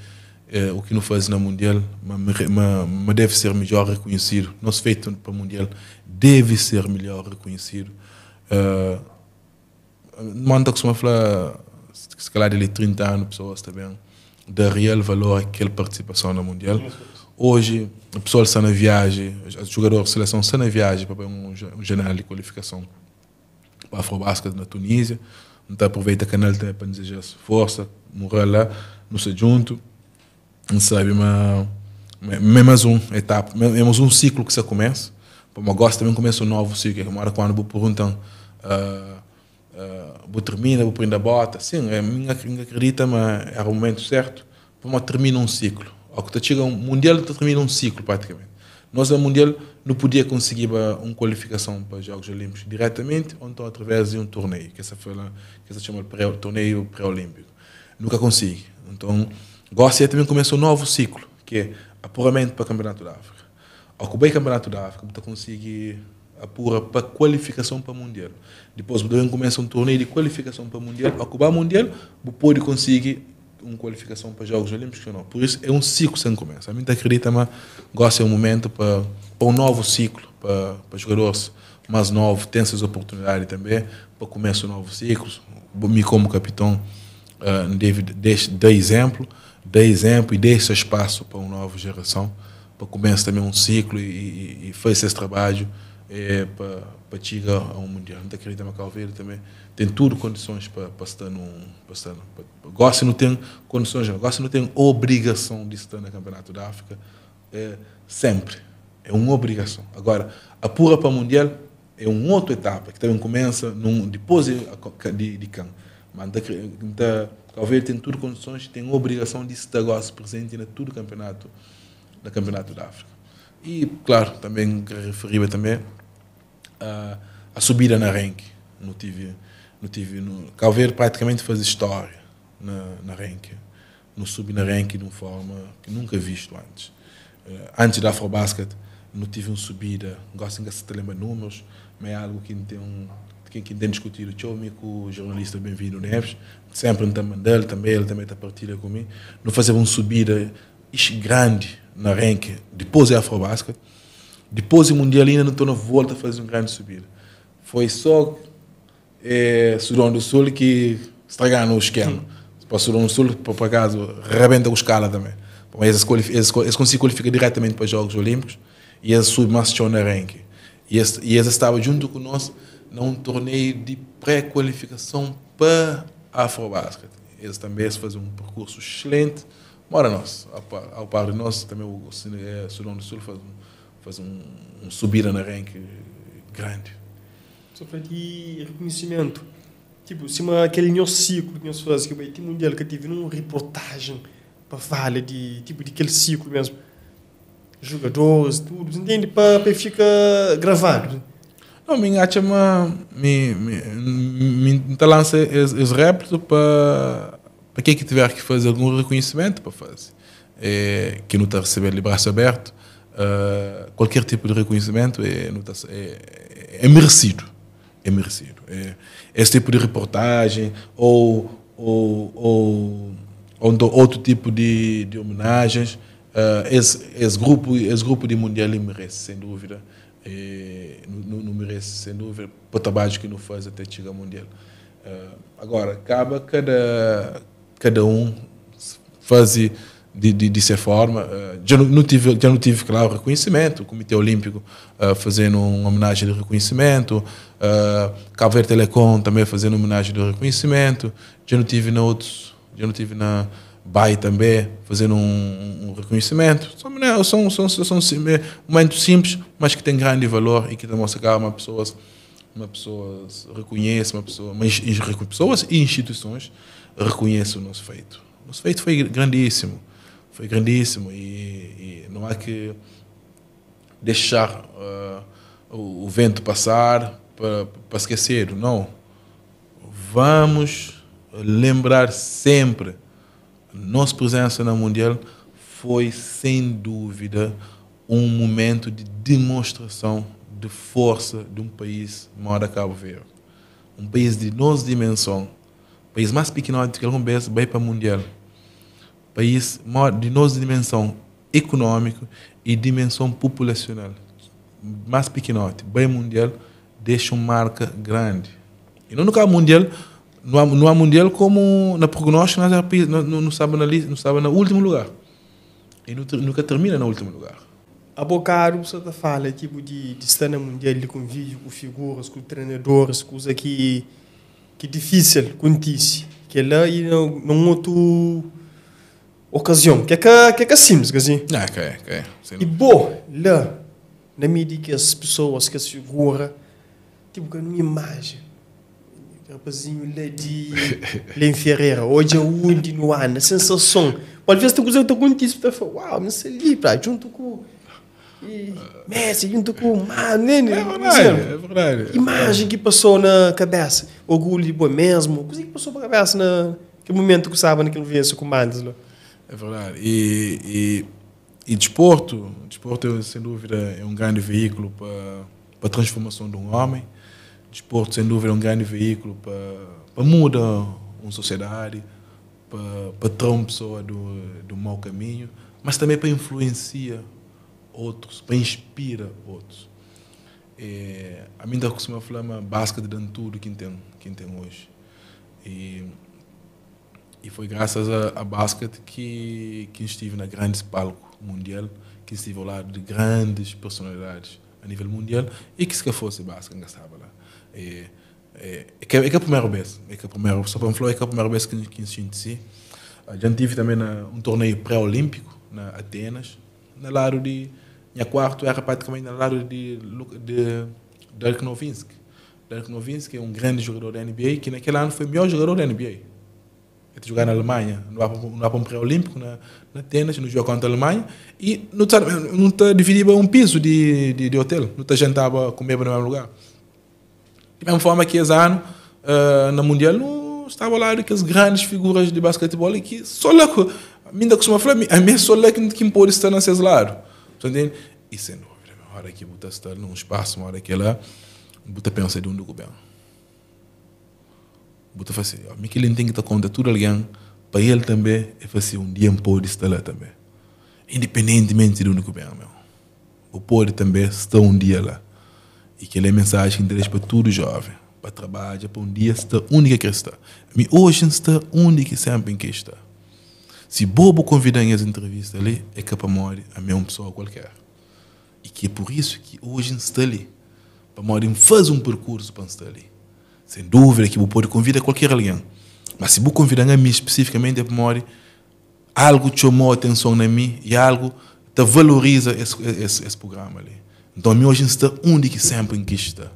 eh, o que não faz na Mundial, mas, mas, deve ser melhor reconhecido. Nosso feito para Mundial deve ser melhor reconhecido. Uh, eh, Manda costuma falar, se calhar ele 30 anos, pessoas também. Tá da real valor àquela participação no Mundial. Hoje, o pessoal está na viagem, os jogadores de seleção estão na viagem para um, um general de qualificação para a Afrobasket na Tunísia. Então, aproveita o canal também para desejar força, morrer lá, não se junto. Não sabe, mas é mais uma é etapa, é, é mais um ciclo que você começa. Mas gosto também começa um novo ciclo, que é uma hora quando eu perguntam. Uh, ah, uh, ah, termina, vou prender a bota. Sim, é minha acredita, mas é o momento certo. Vamos terminar um ciclo. Ao chega um mundial, termina um ciclo praticamente. Nós no mundial não podia conseguir uma qualificação para os Jogos Olímpicos diretamente, ou então através de um torneio, que que se chama pré, torneio pré-olímpico. Nunca consegui. Então, Gócia também começou um novo ciclo, que é apuramento para o Campeonato da África. Ocupei o Campeonato da África, para conseguir apura para qualificação para o Mundial. Depois também começa um torneio de qualificação para o Mundial. acabar Cuba Mundial pode conseguir uma qualificação para Jogos Olímpicos ou não. Por isso é um ciclo sem começo. A gente acredita mas gosta é um momento para, para um novo ciclo, para, para jogadores mais novos terem essas oportunidades também, para começar um novo ciclo. Me como capitão, uh, David, exemplo, dá exemplo e deixa espaço para uma nova geração, para começar também um ciclo e, e, e fazer esse trabalho é para, para Chiga a um mundial. Muita querida Macalveira também tem tudo condições para, para estar no Para estar, para, não tem condições, gosta não tem obrigação de estar no Campeonato da África. É, sempre. É uma obrigação. Agora, a pura para o mundial é uma outra etapa que também começa num, depois de, de, de Can. Mas da, da, Calveira tem tudo condições, tem obrigação de estar Gossi presente em todo o campeonato, no Campeonato da África. E, claro, também referir também a, a subida na ranking no TV. No TV no, Calveiro praticamente faz história na, na ranking, no sub na ranking de uma forma que nunca visto antes. Eh, antes da Afrobasket, não tive uma subida, gosto de se lembrar números, mas é algo que não tem um quem, tem discutido chove com o jornalista Bem-vindo Neves, sempre está mandando também, ele também está partilha comigo, não fazer uma subida grande na ranking, depois é Afrobasket, depois do Mundial ainda não estou na volta a fazer uma grande subida. Foi só é, Sudão do Sul que estragaram o esquema. Hum. Para o Sudão do Sul, para por acaso, rebenta com escala também. Mas eles, eles, eles conseguem qualificar diretamente para os Jogos Olímpicos e eles subem mais na ranking. E eles, eles estavam junto conosco num torneio de pré-qualificação para Afrobasket. Eles também fazem um percurso excelente. Mora nós, ao par, ao par de nós, também o eh, Sudão do Sul faz um faz um, um subida na rank grande. Só para de reconhecimento. Tipo, se uma, aquele nosso ciclo que nós fazemos, que tem mundial que teve uma reportagem para falar de tipo de aquele ciclo mesmo. Jogadores, tudo, entende? Para, para ficar gravado. Não, me engate é uma me me me lança os réplitos para para quem que tiver que fazer algum reconhecimento para fazer. É, que não está recebendo de braço aberto eh, qualquer tipo de reconhecimento é, é, é merecido. É merecido. É, esse tipo de reportagem ou, ou, ou, ou outro tipo de, de homenagens, uh, esse, esse, grupo, esse grupo de mundial merece, sem dúvida. E, é, não, não merece, sem dúvida, para o trabalho que não faz até chegar ao mundial. Uh, agora, acaba cada, cada um fazer de, de, de certa forma. Eh, já não, tive, já não tive, claro, reconhecimento. O Comitê Olímpico uh, fazendo uma homenagem de reconhecimento, uh, Cabo Verde Telecom também fazendo homenagem de reconhecimento. Já não tive na outros, já não tive na BAI também fazendo um, um reconhecimento. São, né, são, são, são, são momentos simples, mas que têm grande valor e que demonstram que uma pessoa uma pessoa reconhece, uma pessoa, mas pessoas e instituições reconhecem o nosso feito. O nosso feito foi grandíssimo foi grandíssimo e, e não há que deixar uh, o, o, vento passar para, esquecer, não. Vamos lembrar sempre. Nossa presença na Mundial foi, sem dúvida, um momento de demonstração de força de um país mora Cabo Verde. Um país de 12 dimensões O país mais pequeno do que o país, bem para o Mundial país de nossa dimensão econômica e dimensão populacional mais pequenote, tipo, bem mundial, deixa uma marca grande. E não no caso mundial, não há, não há mundial como na prognóstico, nós não, não sabe na lista, não sabe no último lugar. E nunca termina no último lugar. A Bocaro, você está falando tipo de, de estar na mundial, de convívio com figuras, com treinadores, coisa que que difícil acontece. Que lá e não, não outro ocasión. Kaka, kaka sims, kasi. Ah, okay, okay. Sim. E bo, lá, na medida que as pessoas que se seguram, tipo, que não imagem. Rapazinho lá de Lem hoje é onde no ano, sensação. Pode ver se tu coisa tá com isso, tu fala, uau, não sei ali, pra, junto com. E, Messi, junto com o Mano, né? né, é, né é verdade, é verdade. Imagem que passou na cabeça, orgulho de boa mesmo, coisa que passou na cabeça na. Que momento que sabe naquele vez com o Mandes lá. Né? É verdade. E, e, e desporto, desporto sem dúvida é um grande veículo para, para a transformação de um homem. Desporto sem dúvida é um grande veículo para, para mudar uma sociedade, para, para tirar uma pessoa do, do mau caminho, mas também para influenciar outros, para inspirar outros. É, a mim da tá costuma falar uma básica de tudo que tem, que tem hoje. E e foi graças a, a basquete que, que estive na grande palco mundial, que estive ao lado de grandes personalidades a nível mundial e que se que fosse basquete, gastava lá. E, é, é, que, é a primeira vez, é que a primeira, só para falar, é que a primeira vez que, que a gente Já tive também na, um torneio pré-olímpico na Atenas, na lado de minha quarto era praticamente na lado de, de Dirk Nowitzki. Dirk Nowitzki é um grande jogador da NBA que naquele ano foi o melhor jogador da NBA de jogar na Alemanha, no Apom Pré-Olímpico, na, na Atenas, no jogo contra a Alemanha, e não está não tá dividia um piso de, de, de hotel, não te tá jantava, comia no mesmo lugar. Da mesma forma que esse ano, uh, na Mundial, não estava lá aquelas grandes figuras de basquetebol e que só lá, ainda costuma falar, a mim é só lá que, que pode estar nesses lados. Entende? E sem dúvida, uma hora que você está num espaço, uma hora que é lá, você pensa de onde que governo. Mas eu falei assim, Miquel tem que estar contato alguém, para ele também, eu falei um dia pode estar lá também. Independentemente do único bem, meu. O pode também estar um dia lá. E que ele é mensagem que interessa para todo jovem, para trabalhar, para um dia ah, estar única que está. Me hoje está única sempre que está. Se bobo convidar em as entrevistas ali, é capaz de morrer a mesma pessoa qualquer. E que é por isso que hoje está ali. Para morrer, faz um percurso para estar ali sem dúvida que você pode convidar qualquer alguém. Mas se você convidar a mim especificamente, é memória, algo chamou a atenção na mim e algo te valoriza esse, esse, esse programa ali. Então, a mim hoje está onde que sempre quis estar.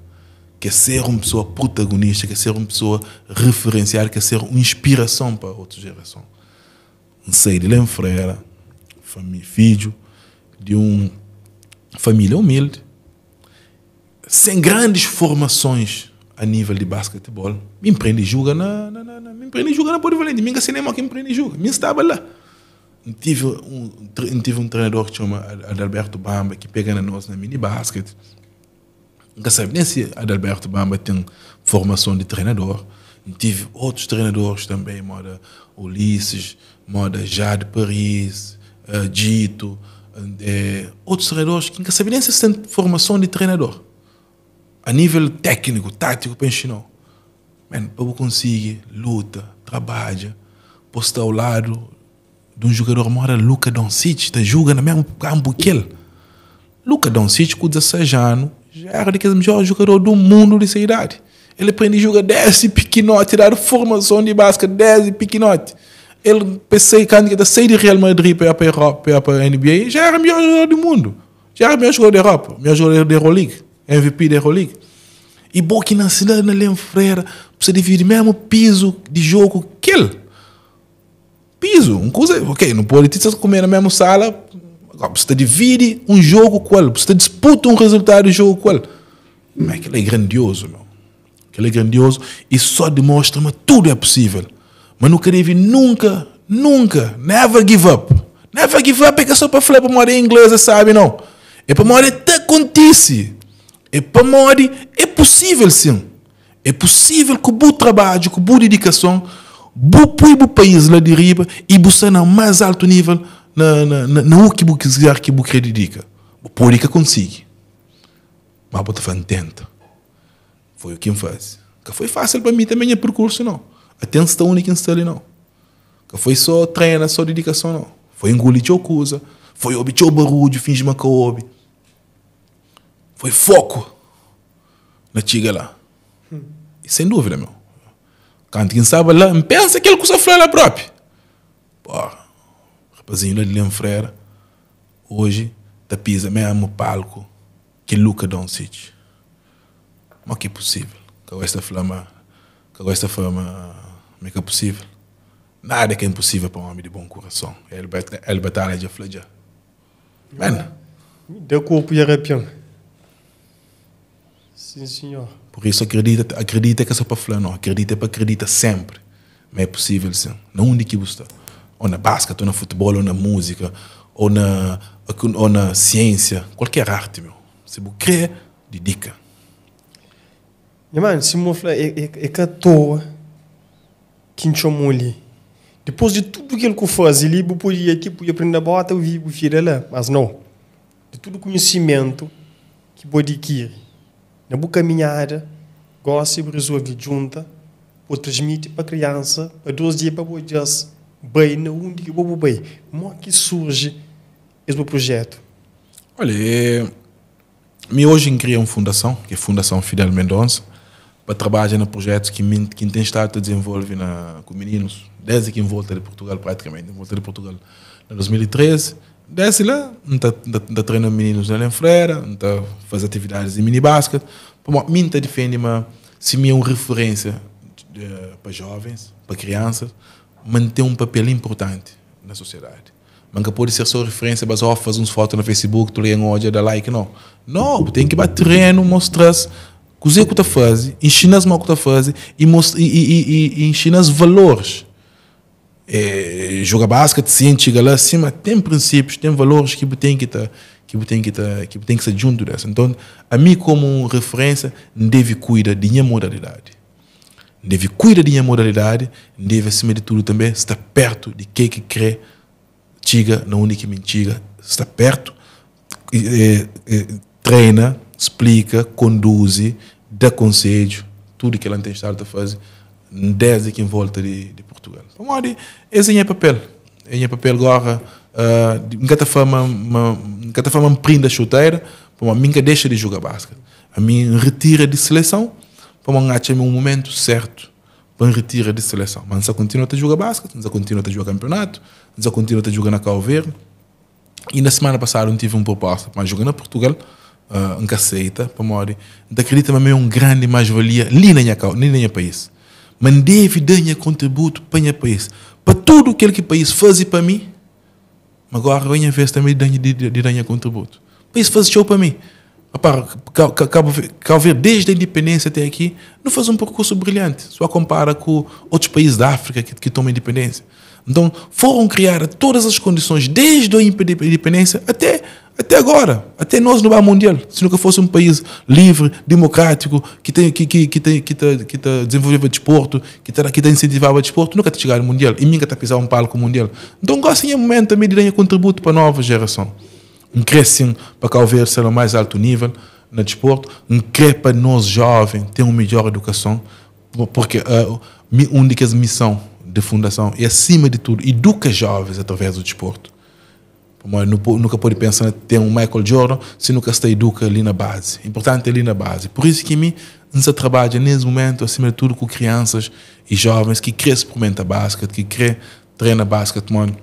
Quer ser uma pessoa protagonista, quer ser uma pessoa referencial, quer ser uma inspiração para outra geração. Não sei, de Freira, filho de uma família humilde, sem grandes formações a nível de basquetebol, me empreende joga na, na, na, na me empreende joga na Porto minha cinema que me empreende joga, me estava lá. Tive um, tive um treinador que chama Adalberto Bamba, que pega na nós na mini basquete. Nunca sabe nem se Adalberto Bamba tem formação de treinador. Tive outros treinadores também, moda Ulisses, moda Jade Paris, eh, Dito, uh, outros treinadores que nunca sabia nem se tem formação de treinador a nível técnico, tático, penso não. Mano, povo consegue, luta, trabalha, posta ao lado de um jogador mora é Luca Doncic, te tá joga no mesmo campo que ele. Luca Doncic, com 16 anos, já era é o melhor jogador do mundo dessa idade. Ele aprende a jogar 10 e piquinote, dar formação de basquete 10 e piquinote. Ele pensei candidato sair de Real Madrid para a Europa, para a NBA, já era o melhor jogador do mundo. Já era o melhor jogador da Europa, o melhor jogador da Euroleague. MVP da Euroleague. E na Cidade na Leão Freira precisa dividir mesmo piso de jogo que ele. Piso, um coisa, ok, não pode ter comer na mesma sala. Você divide um jogo com ele, você disputa um resultado de jogo com ele. Mas aquilo é grandioso, meu. Aquilo é grandioso e só demonstra que tudo é possível. Mas não queria nunca, nunca, never give up. Never give up é que é só para falar para a maioria inglesa, sabe? Não. É para a maioria até acontece. É para Modi, é possível sim. É possível com bom trabalho, com boa dedicação, bu põe o país lá de riba e buscar no mais alto nível na na na, na que bu quiser que bu quer dedica. o que consegue. Mas bota fan tenta. Foi o que faz. Que foi fácil para mim também é percurso não. Até está única instale não. Que foi só treina, só dedicação não. Foi engolir coisa, foi obi barulho, finge uma que obi. Foi foco na chiga lá. Hum. Sem dúvida, meu. Quando quem sabe lá, pensa que ele custa freira lá próprio. Pô, rapazinho lá de Leão Freira, hoje, tá pisa mesmo palco que Luca Doncic. Mas que é possível? Que esta flama, que esta fama, como é que é possível? Nada que é impossível para um homem de bom coração. Ele é batalha é de aflijar. Mano. Deu corpo é e arrepião. Sim, senhor. Por isso acredita, acredita que só para falar, não, acredita para acredita sempre. Mas é possível sim. não onde que você está? Ou na basquete, ou na futebol, ou na música, ou na ou na ciência, qualquer arte, meu. Se você crê, dedica. Irmão, se eu falar, é, é, é que à toa que eu Depois de tudo que ele faz, ele podia, tipo, aprender a bota, eu vi, eu lá. Mas não. De todo conhecimento que pode adquirir na boa caminhada, gosto de resolver junta, ou transmite para a criança, para 12 dias para o dias, bem, na única, bobo bem. Como é que surge esse projeto? Olha, é, me hoje criei uma fundação, que é a Fundação Fidel Mendonça, para trabalhar no projeto que, que tem estado a desenvolver na, com meninos, desde que em volta de Portugal, praticamente, em volta de Portugal, em 2013 desce lá, está tá, tá treinando meninos na tá Lenfreira, está faz atividades de mini-basket. Mim está defende né, uma, se me é uma referência eh, para jovens, para crianças, manter um papel importante na sociedade. Manca pode ser só referência, mas ó, faz uns fotos no Facebook, tu lê um ódio, dá like, não. Não, tem que bater treino, mostrar cozer que fazendo, faz, ensinas mal que está fazendo e, e, e, e, e os valores é, joga basquete, sim, chega lá cima tem princípios, tem valores que tem que estar. Tá, que tem que tá, que tem que ser junto dessa. Então, a mim como referência, deve cuidar de minha modalidade. Deve cuidar de minha modalidade, deve acima de tudo também estar perto de quem que crê chega na é única mentira, está perto, treina, explica, conduz, dá conselho, tudo que ela tem estado a fazer, desde que em volta de, de Portugal. Vamos ali, esse é papel. Em papel agora, uh, nunca fama, nunca fama prenda chuteira, para mim que deixa de jogar basquete. A mim retira de seleção, para mim me um momento certo para retira de seleção. Mas nós continua a jogar basquete, nós continua a jogar campeonato, nós continua a jogar na Calverde. E na semana passada eu tive um proposta para jogar na Portugal, uh, nunca aceita, para mim, acredita-me, é um grande mais-valia ali na minha, nem na minha país. Mandei-vos dar contributo para o país. Para tudo aquilo que o país faz para mim, agora venha vez também de, de, contributo. O país faz show para mim. Rapaz, Cabo Verde, desde a independência até aqui, não faz um percurso brilhante. Só compara com outros países da África que, que tomam independência. Então, foram criadas todas as condições, desde a independência até até agora, até nós no Bar Mundial, se nunca fosse um país livre, democrático, que tem que que que tem, que tá, que tá desenvolvendo desporto, que está que tá o desporto, nunca te tá chegaram ao Mundial e nunca a pisar um palco Mundial. Então, assim é um momento também de dar um contributo para a nova geração. Um crescimento para cá houver ser o mais alto nível no desporto, um crescimento para nós jovens ter uma melhor educação, porque uh, eh, uma das missões de fundação é acima de tudo educa jovens através do desporto nunca pode pensar em ter um Michael Jordan se nunca se educa ali na base. Importante ali na base. Por isso que mim se trabalha nesse momento, acima de tudo, com crianças e jovens que querem experimentar basquete, que querem treinar basquete, mano.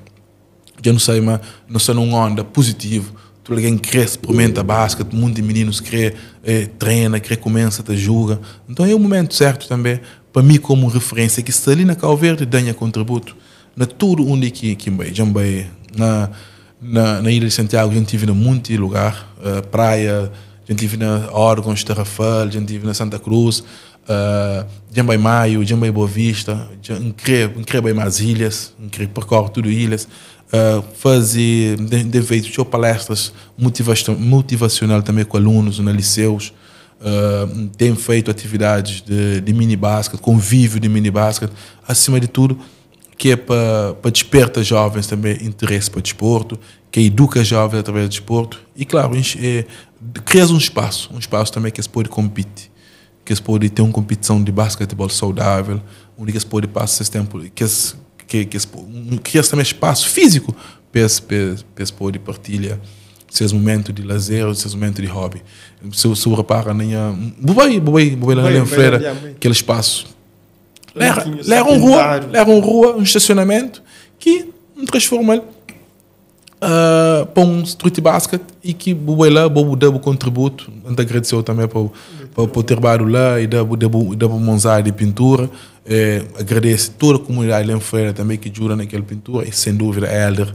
Eu não sei, mas não sei numa onda positiva. Todo alguém quer experimenta basquete, muitos meninos quer eh, treina, quer começa, te julga. Então é o momento certo também, para mim como referência, que se ali na Calverde, danha contributo. Na tudo onde que, que, que, que, na na, na, Ilha de Santiago, a gente vive em muito lugar, uh, praia, a gente vive na Órgãos, Terrafal, a gente vive na Santa Cruz, uh, eh, Jambai Maio, Jambai Boa Vista, Increba mais ilhas, Increba percorre tudo ilhas, uh, fazer, de, de vez, show palestras motivacional também com alunos na liceus, uh, tem feito atividades de, de mini basket, convívio de mini basket, acima de tudo, que é para, para despertar jovens também interesse para o desporto, que educa jovens através do desporto. E, claro, é, cria um espaço, um espaço também que se pode competir, que se pode ter uma competição de basquetebol saudável, onde que se pode passar esse tempo, que se, que, que se, cria também espaço físico para se, para poder partilhar seus momentos de lazer, seus momentos de hobby. Se, se repara, nem a... Bobei, bobei, bobei lá na Freira, aquele espaço leva le um rua, levam rua, um estacionamento que transforma uh, para um street basket e que boi lá, bobo o contributo. Ante também para, para, o trabalho lá e debo, debo, debo de pintura. Eh, agradeço toda a comunidade lá em Feira também que jura naquela pintura e sem dúvida, Helder. É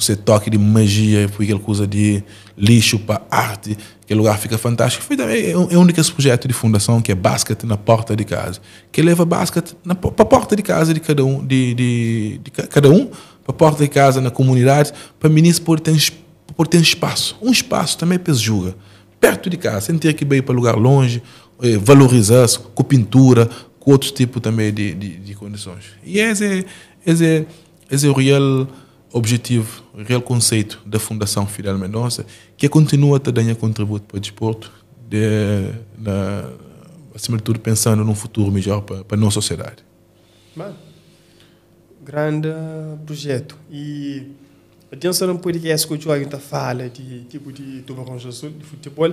você toque de magia, foi aquela coisa de lixo para arte, aquele lugar fica fantástico. Foi também é único é um de fundação que é basquete na porta de casa, que leva basquete para a porta de casa de cada um, de, de, de cada um para a porta de casa na comunidade, para o ministro ter, ter um espaço, um espaço também para julga perto de casa, sem ter que ir para lugar longe, eh, valorizar com pintura, com outros tipos também de, de, de condições. E esse, esse, esse é o real objetivo, real conceito da Fundação Fidel Mendonça, que é continua a dar contributo para o desporto, de, na, acima de tudo pensando num futuro melhor para, para a nossa sociedade. grande eh, projeto. E atenção pode esquecer que o João está fala de tipo de Tubarão Jesus, de futebol.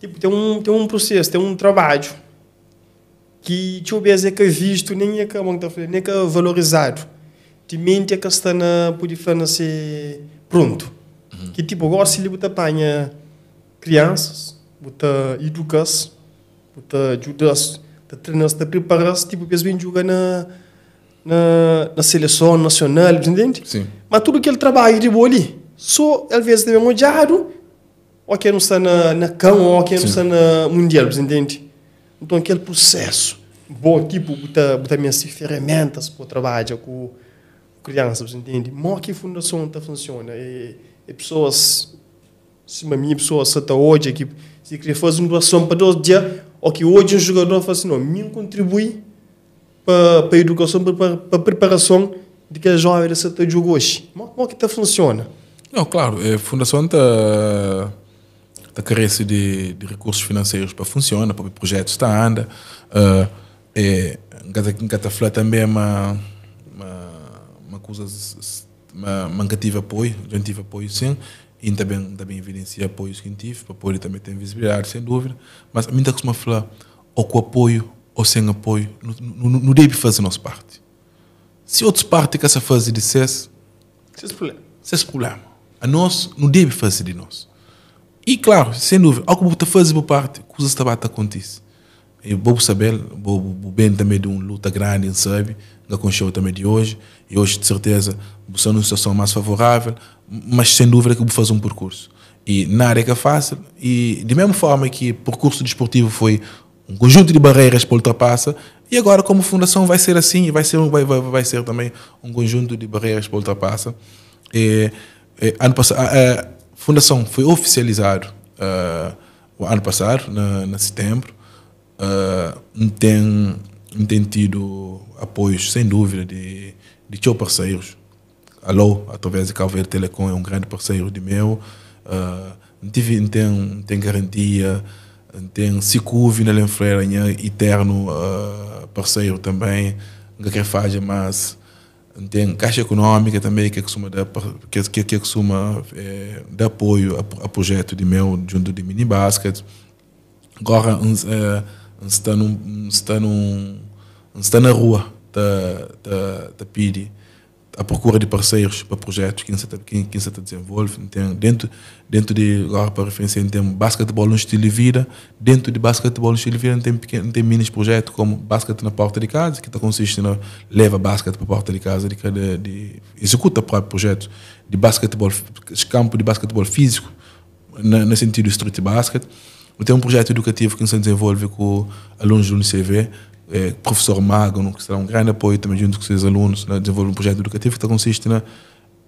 Tipo, tem um, tem um processo, tem um trabalho que, deixa eu ver, é que é visto, nem é que, é, nem é, que é valorizado timente que está na pode fazer pronto uhum. que tipo agora se ele botar apanha crianças botar educas botar ajudas botar treinas botar preparas tipo pessoas vêm jogar na na, na seleção nacional entende sim mas tudo que ele trabalha de boli só às vezes deve um jarro ou que não está na na cão ou que não está na mundial entende então aquele processo bom tipo botar botar minhas ferramentas para trabalhar com crianças, entende? Mas que a fundação está funciona. E, e pessoas, se uma minha pessoa está hoje aqui, se queria fazer uma doação para dois dias, ou que hoje um jogador faz assim, não, mim contribui para, para a educação, para, para a preparação de que a jovem dessa está de hoje. como que está funciona? Não, claro, a fundação está está carece de, de, recursos financeiros para funcionar, para o projeto está anda. Uh, é, em Cataflé também, é uma acusa não tive apoio, não tive apoio sim, e também, também evidencia apoio que tive, para apoio também tem visibilidade, sem dúvida, mas a mim costuma falar, ou com apoio ou sem apoio, não, não, deve fazer a nossa parte. Se outros partes que essa fase dissesse, se esse problema, problema, a nós não deve fazer de nós. E claro, sem dúvida, algo que fazer por parte, coisas também acontece. E vou saber, vou bem também de uma luta grande, sabe, da conchou também de hoje, e hoje, de certeza, Buffalo numa é situação mais favorável, mas sem dúvida que vou fazer é um percurso. E na área que é fácil, e de mesma forma que o percurso desportivo foi um conjunto de barreiras para ultrapassa, e agora, como fundação, vai ser assim, e vai ser, vai, vai, vai ser também um conjunto de barreiras para ultrapassa. E, e, ano passado, a, a, fundação foi oficializado uh, ano passado, na, na setembro, uh, tem, tem tido apoios, sem dúvida, de de seus parceiros. Alô, através de Calverde Telecom é um grande parceiro de meu. Uh, não tem, tem garantia, não tem Sicuvi na Lenfreira, né, eterno uh, parceiro também, que quer fazer, não tem Caixa Econômica também, que costuma é dar, que, que, que costuma, é, eh, apoio a, a projeto de meu junto de Mini Basket. Agora, um, eh, está, num, está, num, está na rua da, da, da PID à procura de parceiros para projetos que você quem, quem desenvolve. dentro, dentro de, lá para referência, tem basquetebol no estilo de vida. Dentro de basquetebol no estilo de vida, tem, tem mini projetos como basquete na porta de casa, que tá consiste em leva basquete para a porta de casa, de, de, de executa próprio projetos de basquetebol, campo de basquetebol físico, na, no sentido street basket. Tem um projeto educativo que se desenvolve com alunos do UNICV, é, professor Magno, que será um grande apoio também junto com seus alunos, né, desenvolve um projeto educativo que tá consiste na. Né,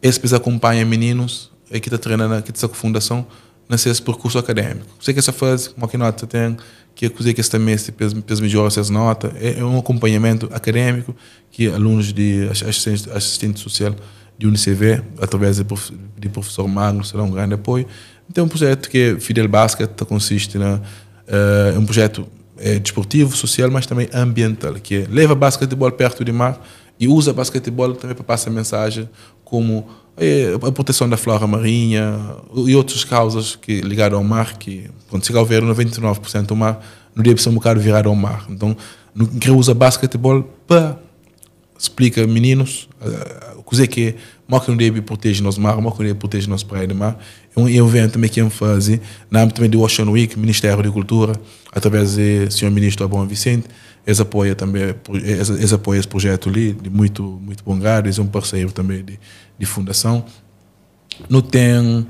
SPS acompanha meninos é, que está treinando aqui né, dessa tá fundação nesse percurso acadêmico. Sei que essa fase, como aqui nota tem, que acusar que esta mês pes melhor essas notas, é, é, um acompanhamento acadêmico que alunos de assistente, assistente social de UNICV, através de, prof, de professor Magno, será um grande apoio. Então, é um projeto que é Fidel Basket tá consiste na. Uh, é um projeto é, desportivo, social, mas também ambiental, que é leva basquetebol perto do mar e usa basquetebol também para passar mensagem como é, a proteção da flora marinha e outras causas que ligadas ao mar, que quando chegar ao verão 99% do mar, no dia precisa um bocado virar ao mar. Então, no que usa basquetebol para explica meninos eh, o que é que é, mostra onde protege nosso mar, mostra onde protege nosso praia de mar um evento também que eu fazer na âmbito também do Ocean Week, Ministério da Cultura, através do senhor ministro Abão Vicente, eles apoiam também, eles apoiam esse projeto ali, de muito, muito bom grado, eles são é um parceiro também de, de fundação. Não tem,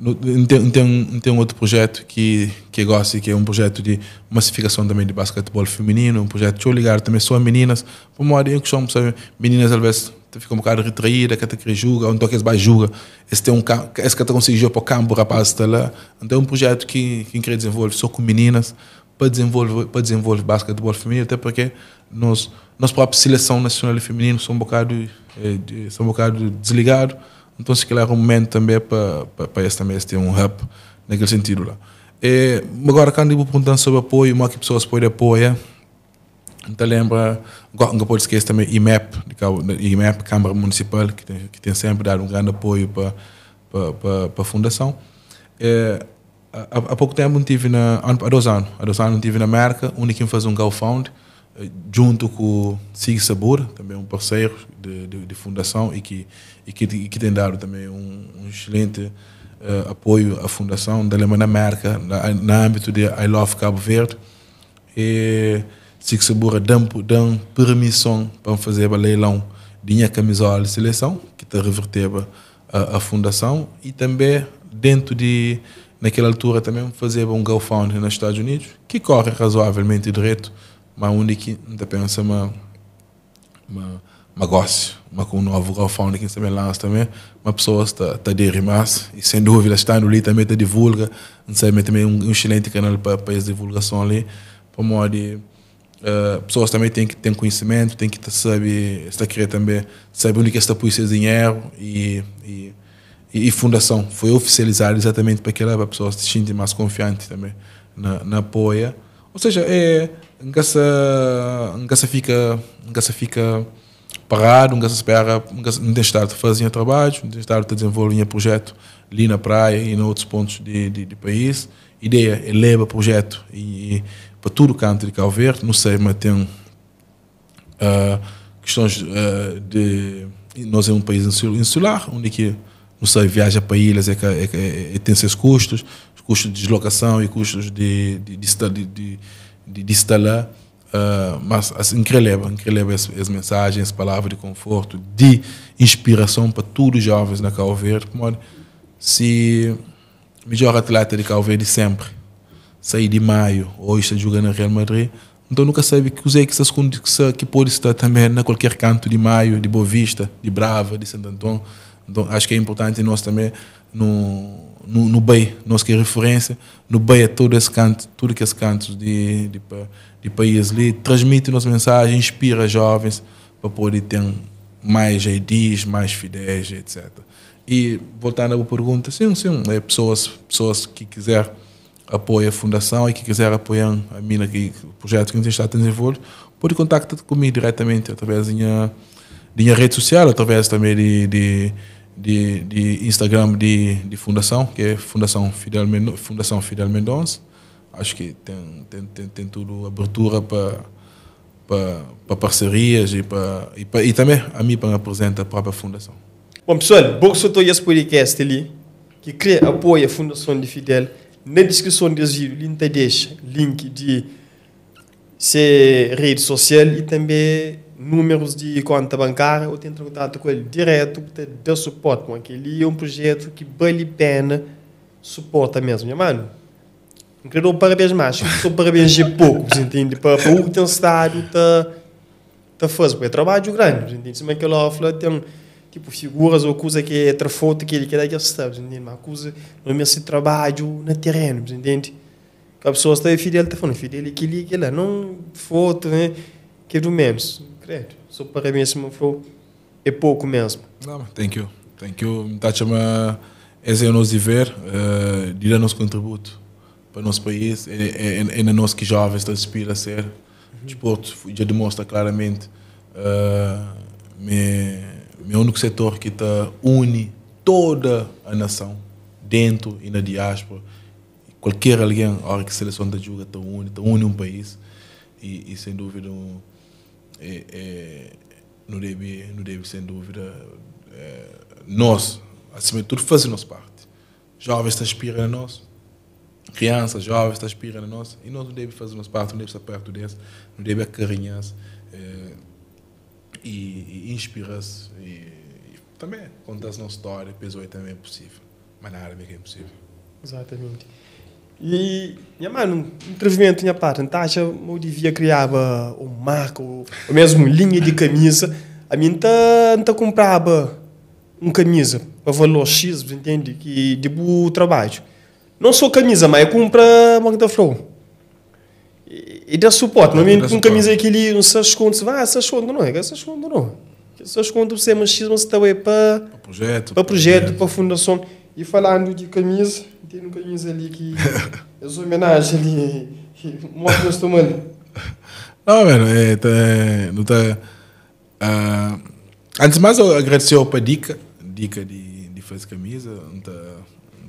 não tem, não tem, não tem um outro projeto que, que gosto, que é um projeto de massificação também de basquetebol feminino, um projeto de ligar também só a meninas, por uma hora que são meninas, às vezes, então fica um bocado retraída, que então que julga, onde queres vai julga. Esse tem um esse que jogar para o campo, o rapaz está lá. Então é um projeto que que quer desenvolver só com meninas para desenvolver para desenvolver basquetebol feminino, até porque nós nós próprios seleção nacional feminino são um bocado eh, são um bocado desligado. Então se calhar é um momento também para para esse também esse um rap naquele sentido lá. E, eh, agora quando eu perguntar sobre apoio, uma que pessoas podem apoiar então lembra, não pode esquecer também IMEP, IMEP, Câmara Municipal, que tem, que tem sempre dado um grande apoio para, para, para, para a Fundação. É, há, há, pouco tempo tive na, há dois anos, há dois anos tive na América, onde que faz um GoFund, eh, junto com o Sig Sabor, também um parceiro de, de, de, fundação e que, e que, e que tem dado também um, um excelente uh, apoio à fundação da então, Alemanha América, na, na âmbito de I Love Cabo Verde. E, Sico Segura dão, dão permissão para fazer o leilão de minha camisola de seleção, que te reverteva a, a, fundação, e também dentro de, naquela altura também fazer um GoFundMe nos Estados Unidos, que corre razoavelmente direito, mas onde que ainda pensa uma, uma negócio, mas com um novo GoFundMe que também lança também, uma pessoa está, está de rimas, e sem dúvida estando ali também te divulga, não sei, também um, um excelente canal para, para essa divulgação ali, para modo de Uh, pessoas também têm que ter conhecimento, têm que saber, está a querer também saber onde é que está a polícia de dinheiro e, e, e, fundação. Foi oficializado exatamente para que para pessoas se sentem mais confiantes também na, na apoia. Ou seja, é, nunca se, fica, nunca se fica parado, nunca espera, nunca não tem estado a fazer trabalho, não tem estado a desenvolver projeto ali na praia e em outros pontos de, de, de país. Ideia, eleva é projeto e, e para todo o canto de Cabo Verde. No SEMA tem uh, questões uh, de. Nós é um país insular, onde é que, não sei, viaja para ilhas é, é, é, é tem seus custos, custos de deslocação e custos de, de, de, de, de, de instalar. Uh, mas assim, releva, releva as, as mensagens, as palavras de conforto, de inspiração para todos os jovens na Calverde. Se melhor atleta de Calverde sempre sair de maio, hoje está jogando no Real Madrid. Então nunca sabe que usei que essas condições que pode estar também na qualquer canto de Maio, de Boa Vista, de Brava, de Santo Antônio. Então acho que é importante nós também no no, no bem, nós que é referência, no bem a é todo esse canto, tudo que esse canto de, de, de país ali, transmite nossa mensagem, inspira jovens para poder ter mais IDs, mais fideis, etc. E voltando à pergunta, sim, sim, é pessoas, pessoas que quiserem apoia a Fundação e que quiser apoiar a mina que o projeto que a gente está a desenvolver, pode contactar comigo diretamente através da minha, minha rede social, através também de, de, de, de Instagram de, de Fundação, que é Fundação Fidel, Mendo, Fundação Fidel Mendonça. Acho que tem, tem, tem, tem tudo abertura para para, para parcerias e, para, e, para, e também a mim para apresentar a própria fundação. Bom pessoal, bom que estou esse podcast ali, que cria apoio à Fundação de Fidel na discussão de asilo, ele deixa link de ser rede social e também números de conta bancária. Eu tenho contato com ele direto para dar suporte com ele É um projeto que vale a pena suporta mesmo, minha mano. Incrível, parabéns mais. Só parabéns de pouco, você entende? Para, para o que tem estado, está tá fazendo. É trabalho grande, você entende? Se é que ela fala, tem tipo figuras ou coisa que é outra foto que ele quer que sabe entende uma coisa no é meu assim, trabalho no terreno entende a pessoa está fidel está falando fidel que ele que lá não foto né que é do menos credo só para mim mesmo assim, foi é pouco mesmo não thank you thank you está chama esse é o nosso dever uh, de eh, dar nosso contributo para o nosso país é é, é, é nosso que jovens está inspira a ser o uhum. desporto já demonstra claramente uh, me é o único setor que tá, une toda a nação, dentro e na diáspora. Qualquer alguém, a hora que a seleção da Juga está une, está une um país. E, e sem dúvida, um, é, é, não, deve, não deve, sem dúvida, é, nós, acima de tudo, fazer nossa parte. Jovens está aspirando a nós, crianças, jovens está aspirando a nós, e nós não devemos fazer nossa parte, não devemos estar perto deles, não devemos acarinhar-se. É, e, e inspira-se e, e, também conta-se uma história, depois aí é também é possível. Mas na árabe é, é impossível. Exatamente. E, minha mano, entrevimento minha parte, então tá? acha eu devia criar um marco, ou mesmo linha de camisa. A mim tá, tá, comprava um camisa para valor X, entende? Que de bom trabalho. Não sou camisa, mas compra uma da Flow e dá suporte. não mesmo? com camisa ali não se esconde, vá, se esconde, não é? Se esconde, não. Se esconde, se é machismo, se também é para projeto, para projeto, para fundação. E falando de camisa, tem uma camisa ali que <laughs> é homenagem ali, mostra o mano. Não, mano, é, tá, é, não está uh, ah, antes de mais, eu agradecer para a dica, dica de, de fazer camisa, não está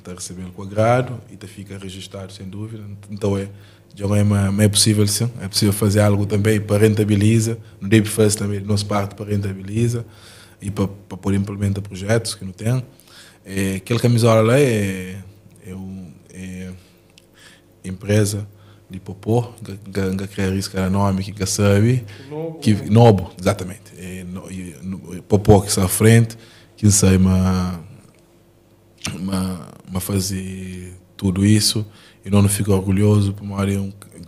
tá recebendo com agrado e está fica registrado, sem dúvida. Então é de alguma é forma é possível sim, é possível fazer algo também para rentabiliza, no Deep First também, nosso parte para rentabiliza e para, para poder implementar projetos que não tem. É, aquela camisola lá é, é, um, é empresa de popô, que criar esse cara nome, que sabe, nobo. que nobo, exatamente, é, no, é, popô que está à frente, que sai uma, uma, uma fazer tudo isso e não fico orgulhoso por uma área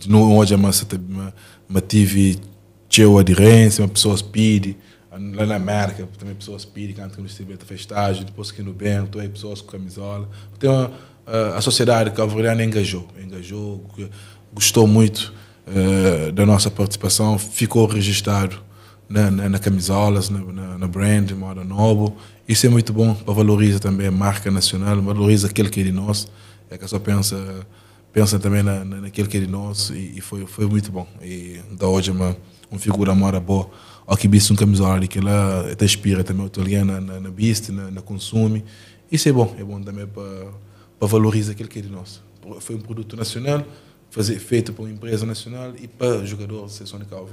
não hoje a massa me tive teu aderência, uma pessoa speed lá na América também pessoas speed que antes que fez estágio depois que no bem também pessoas com camisola tem uma, a sociedade cavaliana engajou engajou gostou muito uh, da nossa participação ficou registado na, na, na, camisolas, na, na, na brand, moda novo. Isso é muito bom para valoriza também a marca nacional, valoriza aquele que é de nós. É que só pensa eh, pensa também na, naquilo que é de nós e, e, foi, foi muito bom. E da hoje uma, uma figura mora boa. Aqui biste um camisola ali que lá até inspira também o italiano na, na, na biste, na, na, consume. Isso é bom, é bom também para valorizar aquele que é de nós. Foi um produto nacional, fazer, feito por uma empresa nacional e para jogador da seleção de Cabo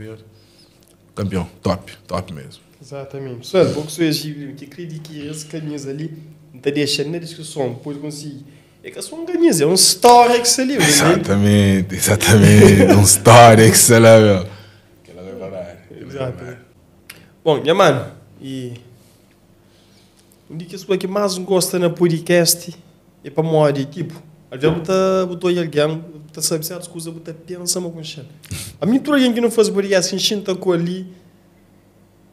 Campeão, top, top mesmo. Exatamente. Pessoal, porque se eu acredito que esse caminho ali, está deixando na discussão, pode conseguir é que a sua organiza, é um Storex ali. Né? Exatamente, exatamente. um Storex lá, meu. Que ela vai parar. Exato. Bom, minha mano, e. dia que a que mais gosta na podcast é para morrer, tipo. Às vezes, eu estou alguém, eu sabe certas coisas, eu pensa uma coisa. A mim, tudo alguém que não faz podcast, enchendo assim, com ali,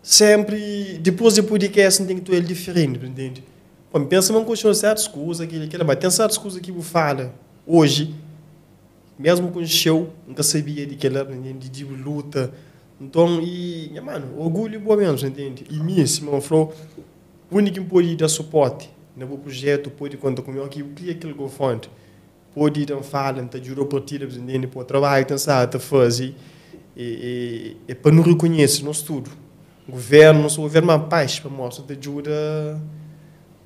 sempre, depois do podcast, tem que tu é diferente, entende? Pô, me pensa não continua certas coisas que ele mas tem certas coisas que eu falo hoje, mesmo com o show, nunca sabia de que ela era de, de luta. Então, e, mano, orgulho pelo menos, entende? E mim, se me falou, o único que pode dar suporte no né, meu projeto, pode contar comigo, que eu que aquele GoFund, pode ir a falar, então, jurou para tirar, entende? Para o trabalho, então, sabe, está fazer. E, e, e para não reconhecer, nosso tudo. O governo, nosso governo, uma paz para nós, ajuda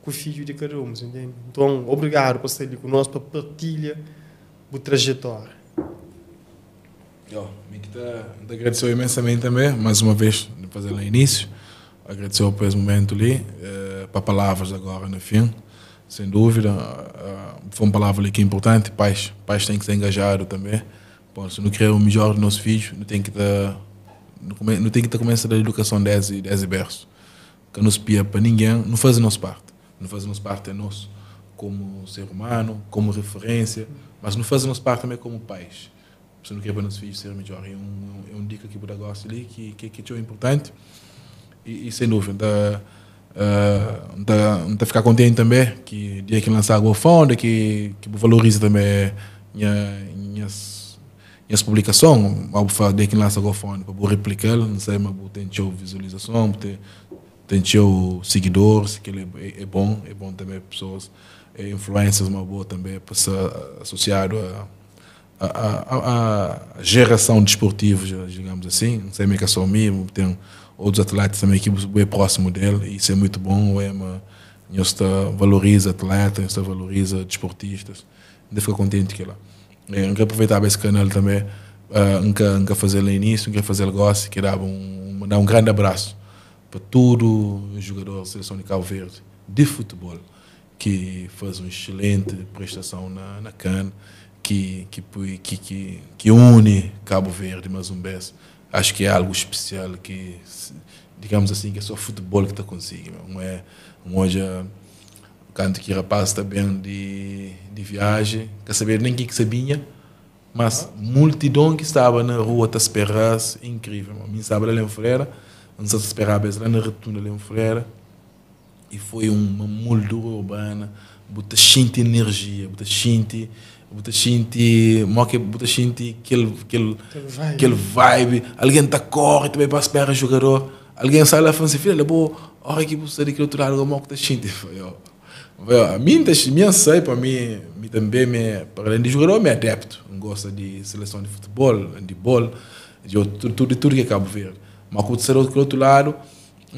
com o filho de cada um, entende? Então, obrigado por estar ali conosco, para partilha o trajetória. Ó, me que agradeceu imensamente também, mais uma vez, fazer lá início. Agradeceu por esse momento ali, eh, para palavras agora no fim. Sem dúvida, uh, foi uma palavra ali que é importante. Pais, pais têm que ser engajados também. Bom, se não quer o melhor do nosso filho, não tem que tá, estar. não tem que ter tá a educação 10 e 10 e berço. Que não se pia para ninguém, não faz a nossa parte não fazemos parte de nós como ser humano, como referência, mas não fazemos parte também como pais. Você não quer para nossos filhos ser melhor. É um, é um é dica que o gosta ali, que, que, que é importante. E, e sem dúvida, uh, ah, da, da ficar contente também que dia que lançar a fonda que que valorize também minha, minhas minhas publicações ao dia que lançar a fonda para replicar não sei mas tem visualização ter tem seu seguidores, que é, é, bom, é bom também pessoas, é influências uma boa também é para se eh, associar a, a, a, a geração desportiva, de digamos assim, não sei meio é que é só mesmo, tem outros atletas também que é próximo dele, e isso é muito bom, o EMA está valoriza atletas, está valoriza desportistas, ainda fica contente que lá. É, nunca aproveitava esse canal também, uh, nunca, nunca fazer lá início, nunca fazer negócio, que dava um, dar um grande abraço para todo jogador da seleção de Cabo Verde de futebol que faz uma excelente prestação na, na CAN, que, que, que, que, une Cabo Verde mais um beço. Acho que é algo especial que, digamos assim, que é só futebol que está consigo. Não é hoje canto que rapaz está bem de, de viagem, quer saber nem quem que sabia, mas multidão que estava na rua está esperando, incrível. me estava lá em Freira, onde se esperava era na retunda de Freira e foi uma moldura urbana bota xinte energia bota xinte bota xinte moque bota xinte aquele aquele aquele vibe alguém tá corre também para esperar jogador alguém sai lá falando assim filha boa hora que você de que outro lado moque tá xinte foi ó a mim tá, me é sai para mim me também me para além de jogador me é adepto gosta de seleção de futebol de bola de tudo tudo que é Cabo Verde mas aconteceu do outro lado,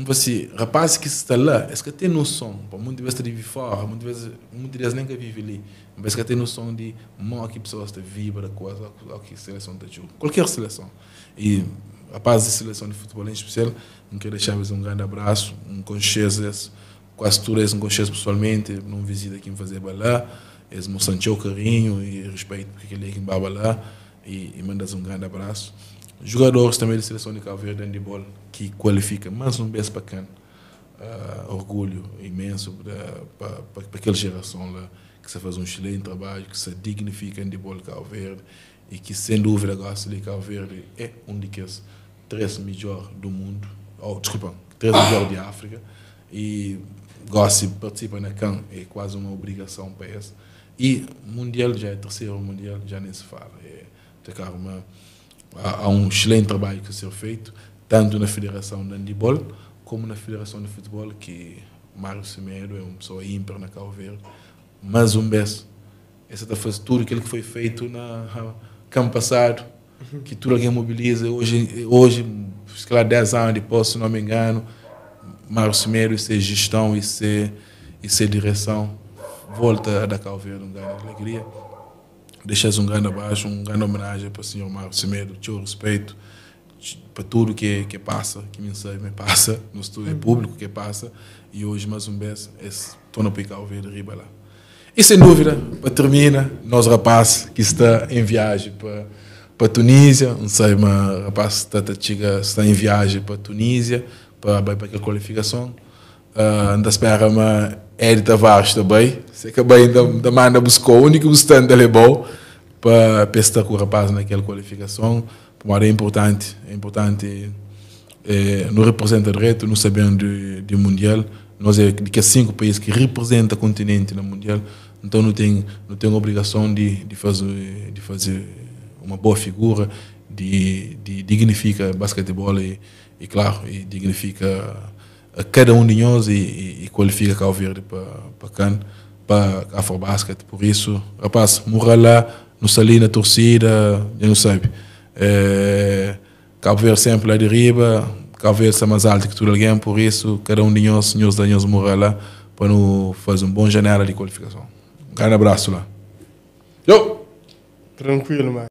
assim, rapaz que está lá, é que tem noção, para muitas vezes vive fora, muitas vezes, muitas vezes nem que vive ali, mas é que tem noção de mão que pessoas te vibra, coisa, que seleção está jogo, qualquer seleção. E rapaz de seleção de futebol em especial, não quero deixar-vos um grande abraço, um conchezes, quase tudo é um não pessoalmente, não visita aqui me fazer balá, eles é mostram o carinho e respeito porque ele é quem baba lá e, e mandas um grande abraço. Jogadores também da seleção de Cabo Verde handball que qualifica, mais um beijo bacana. Uh, orgulho imenso para, para, para aquela geração lá que se faz um excelente trabalho, que se dignifica handball Cabo Verde e que, sem dúvida, agora de Cabo Verde é um dos três melhores do mundo, ou oh, desculpa, três melhores de África e gosta participa na CAN, é quase uma obrigação para esse. E Mundial já é terceiro Mundial, já nem se fala. É, destacar uma, há, há um excelente trabalho que ser feito, tanto na Federação de Handebol como na Federação de Futebol, que Mário Cimeiro é uma pessoa ímpar na Cabo Verde. Mais um beijo. Essa da fazendo tudo aquilo que foi feito na campo passado, que tudo alguém mobiliza. Hoje, hoje se lá 10 anos depois, se não me engano, Mário Cimeiro, e ser gestão, e ser e ser direção. Volta a dar Verde um grande alegria deixas um grande abaixo, um grande homenagem para o senhor Marco Semedo, teu respeito para tudo que que passa, que mensagem me passa, no estúdio uhum. público que passa, e hoje mais um beijo estou é no Pical Verde Riba lá. E sem dúvida, para terminar, nós rapaz que está em viagem para para Tunísia, não sei, mas rapaz está, está, está em viagem para Tunísia, para, para a qualificação, uh, ainda espera uma Eri Tavares também. Sei que bem da, da Manda buscou o único stand ele bom para pescar com o rapaz naquela qualificação. Para é importante, é importante. É, eh, não representa direito, não sabemos de, de mundial. Nós é de que cinco países que representam o continente no mundial. Então não tem, não tem obrigação de, de, fazer, de fazer uma boa figura, de, de dignifica basquetebol e, e claro, e dignifica a cada um de nós e, e, e qualifica Cabo Verde para, para CAN, para Afrobasket. Por isso, rapaz, morra lá, no salinho, na torcida, eu não sei. É, Cabo Verde sempre lá de riba, Cabo Verde está mais alto que tudo alguém, por isso, cada um de nós, senhores da nós morra lá, para nos fazer um bom janela de qualificação. Um grande abraço lá. Yo! Tranquilo, mano.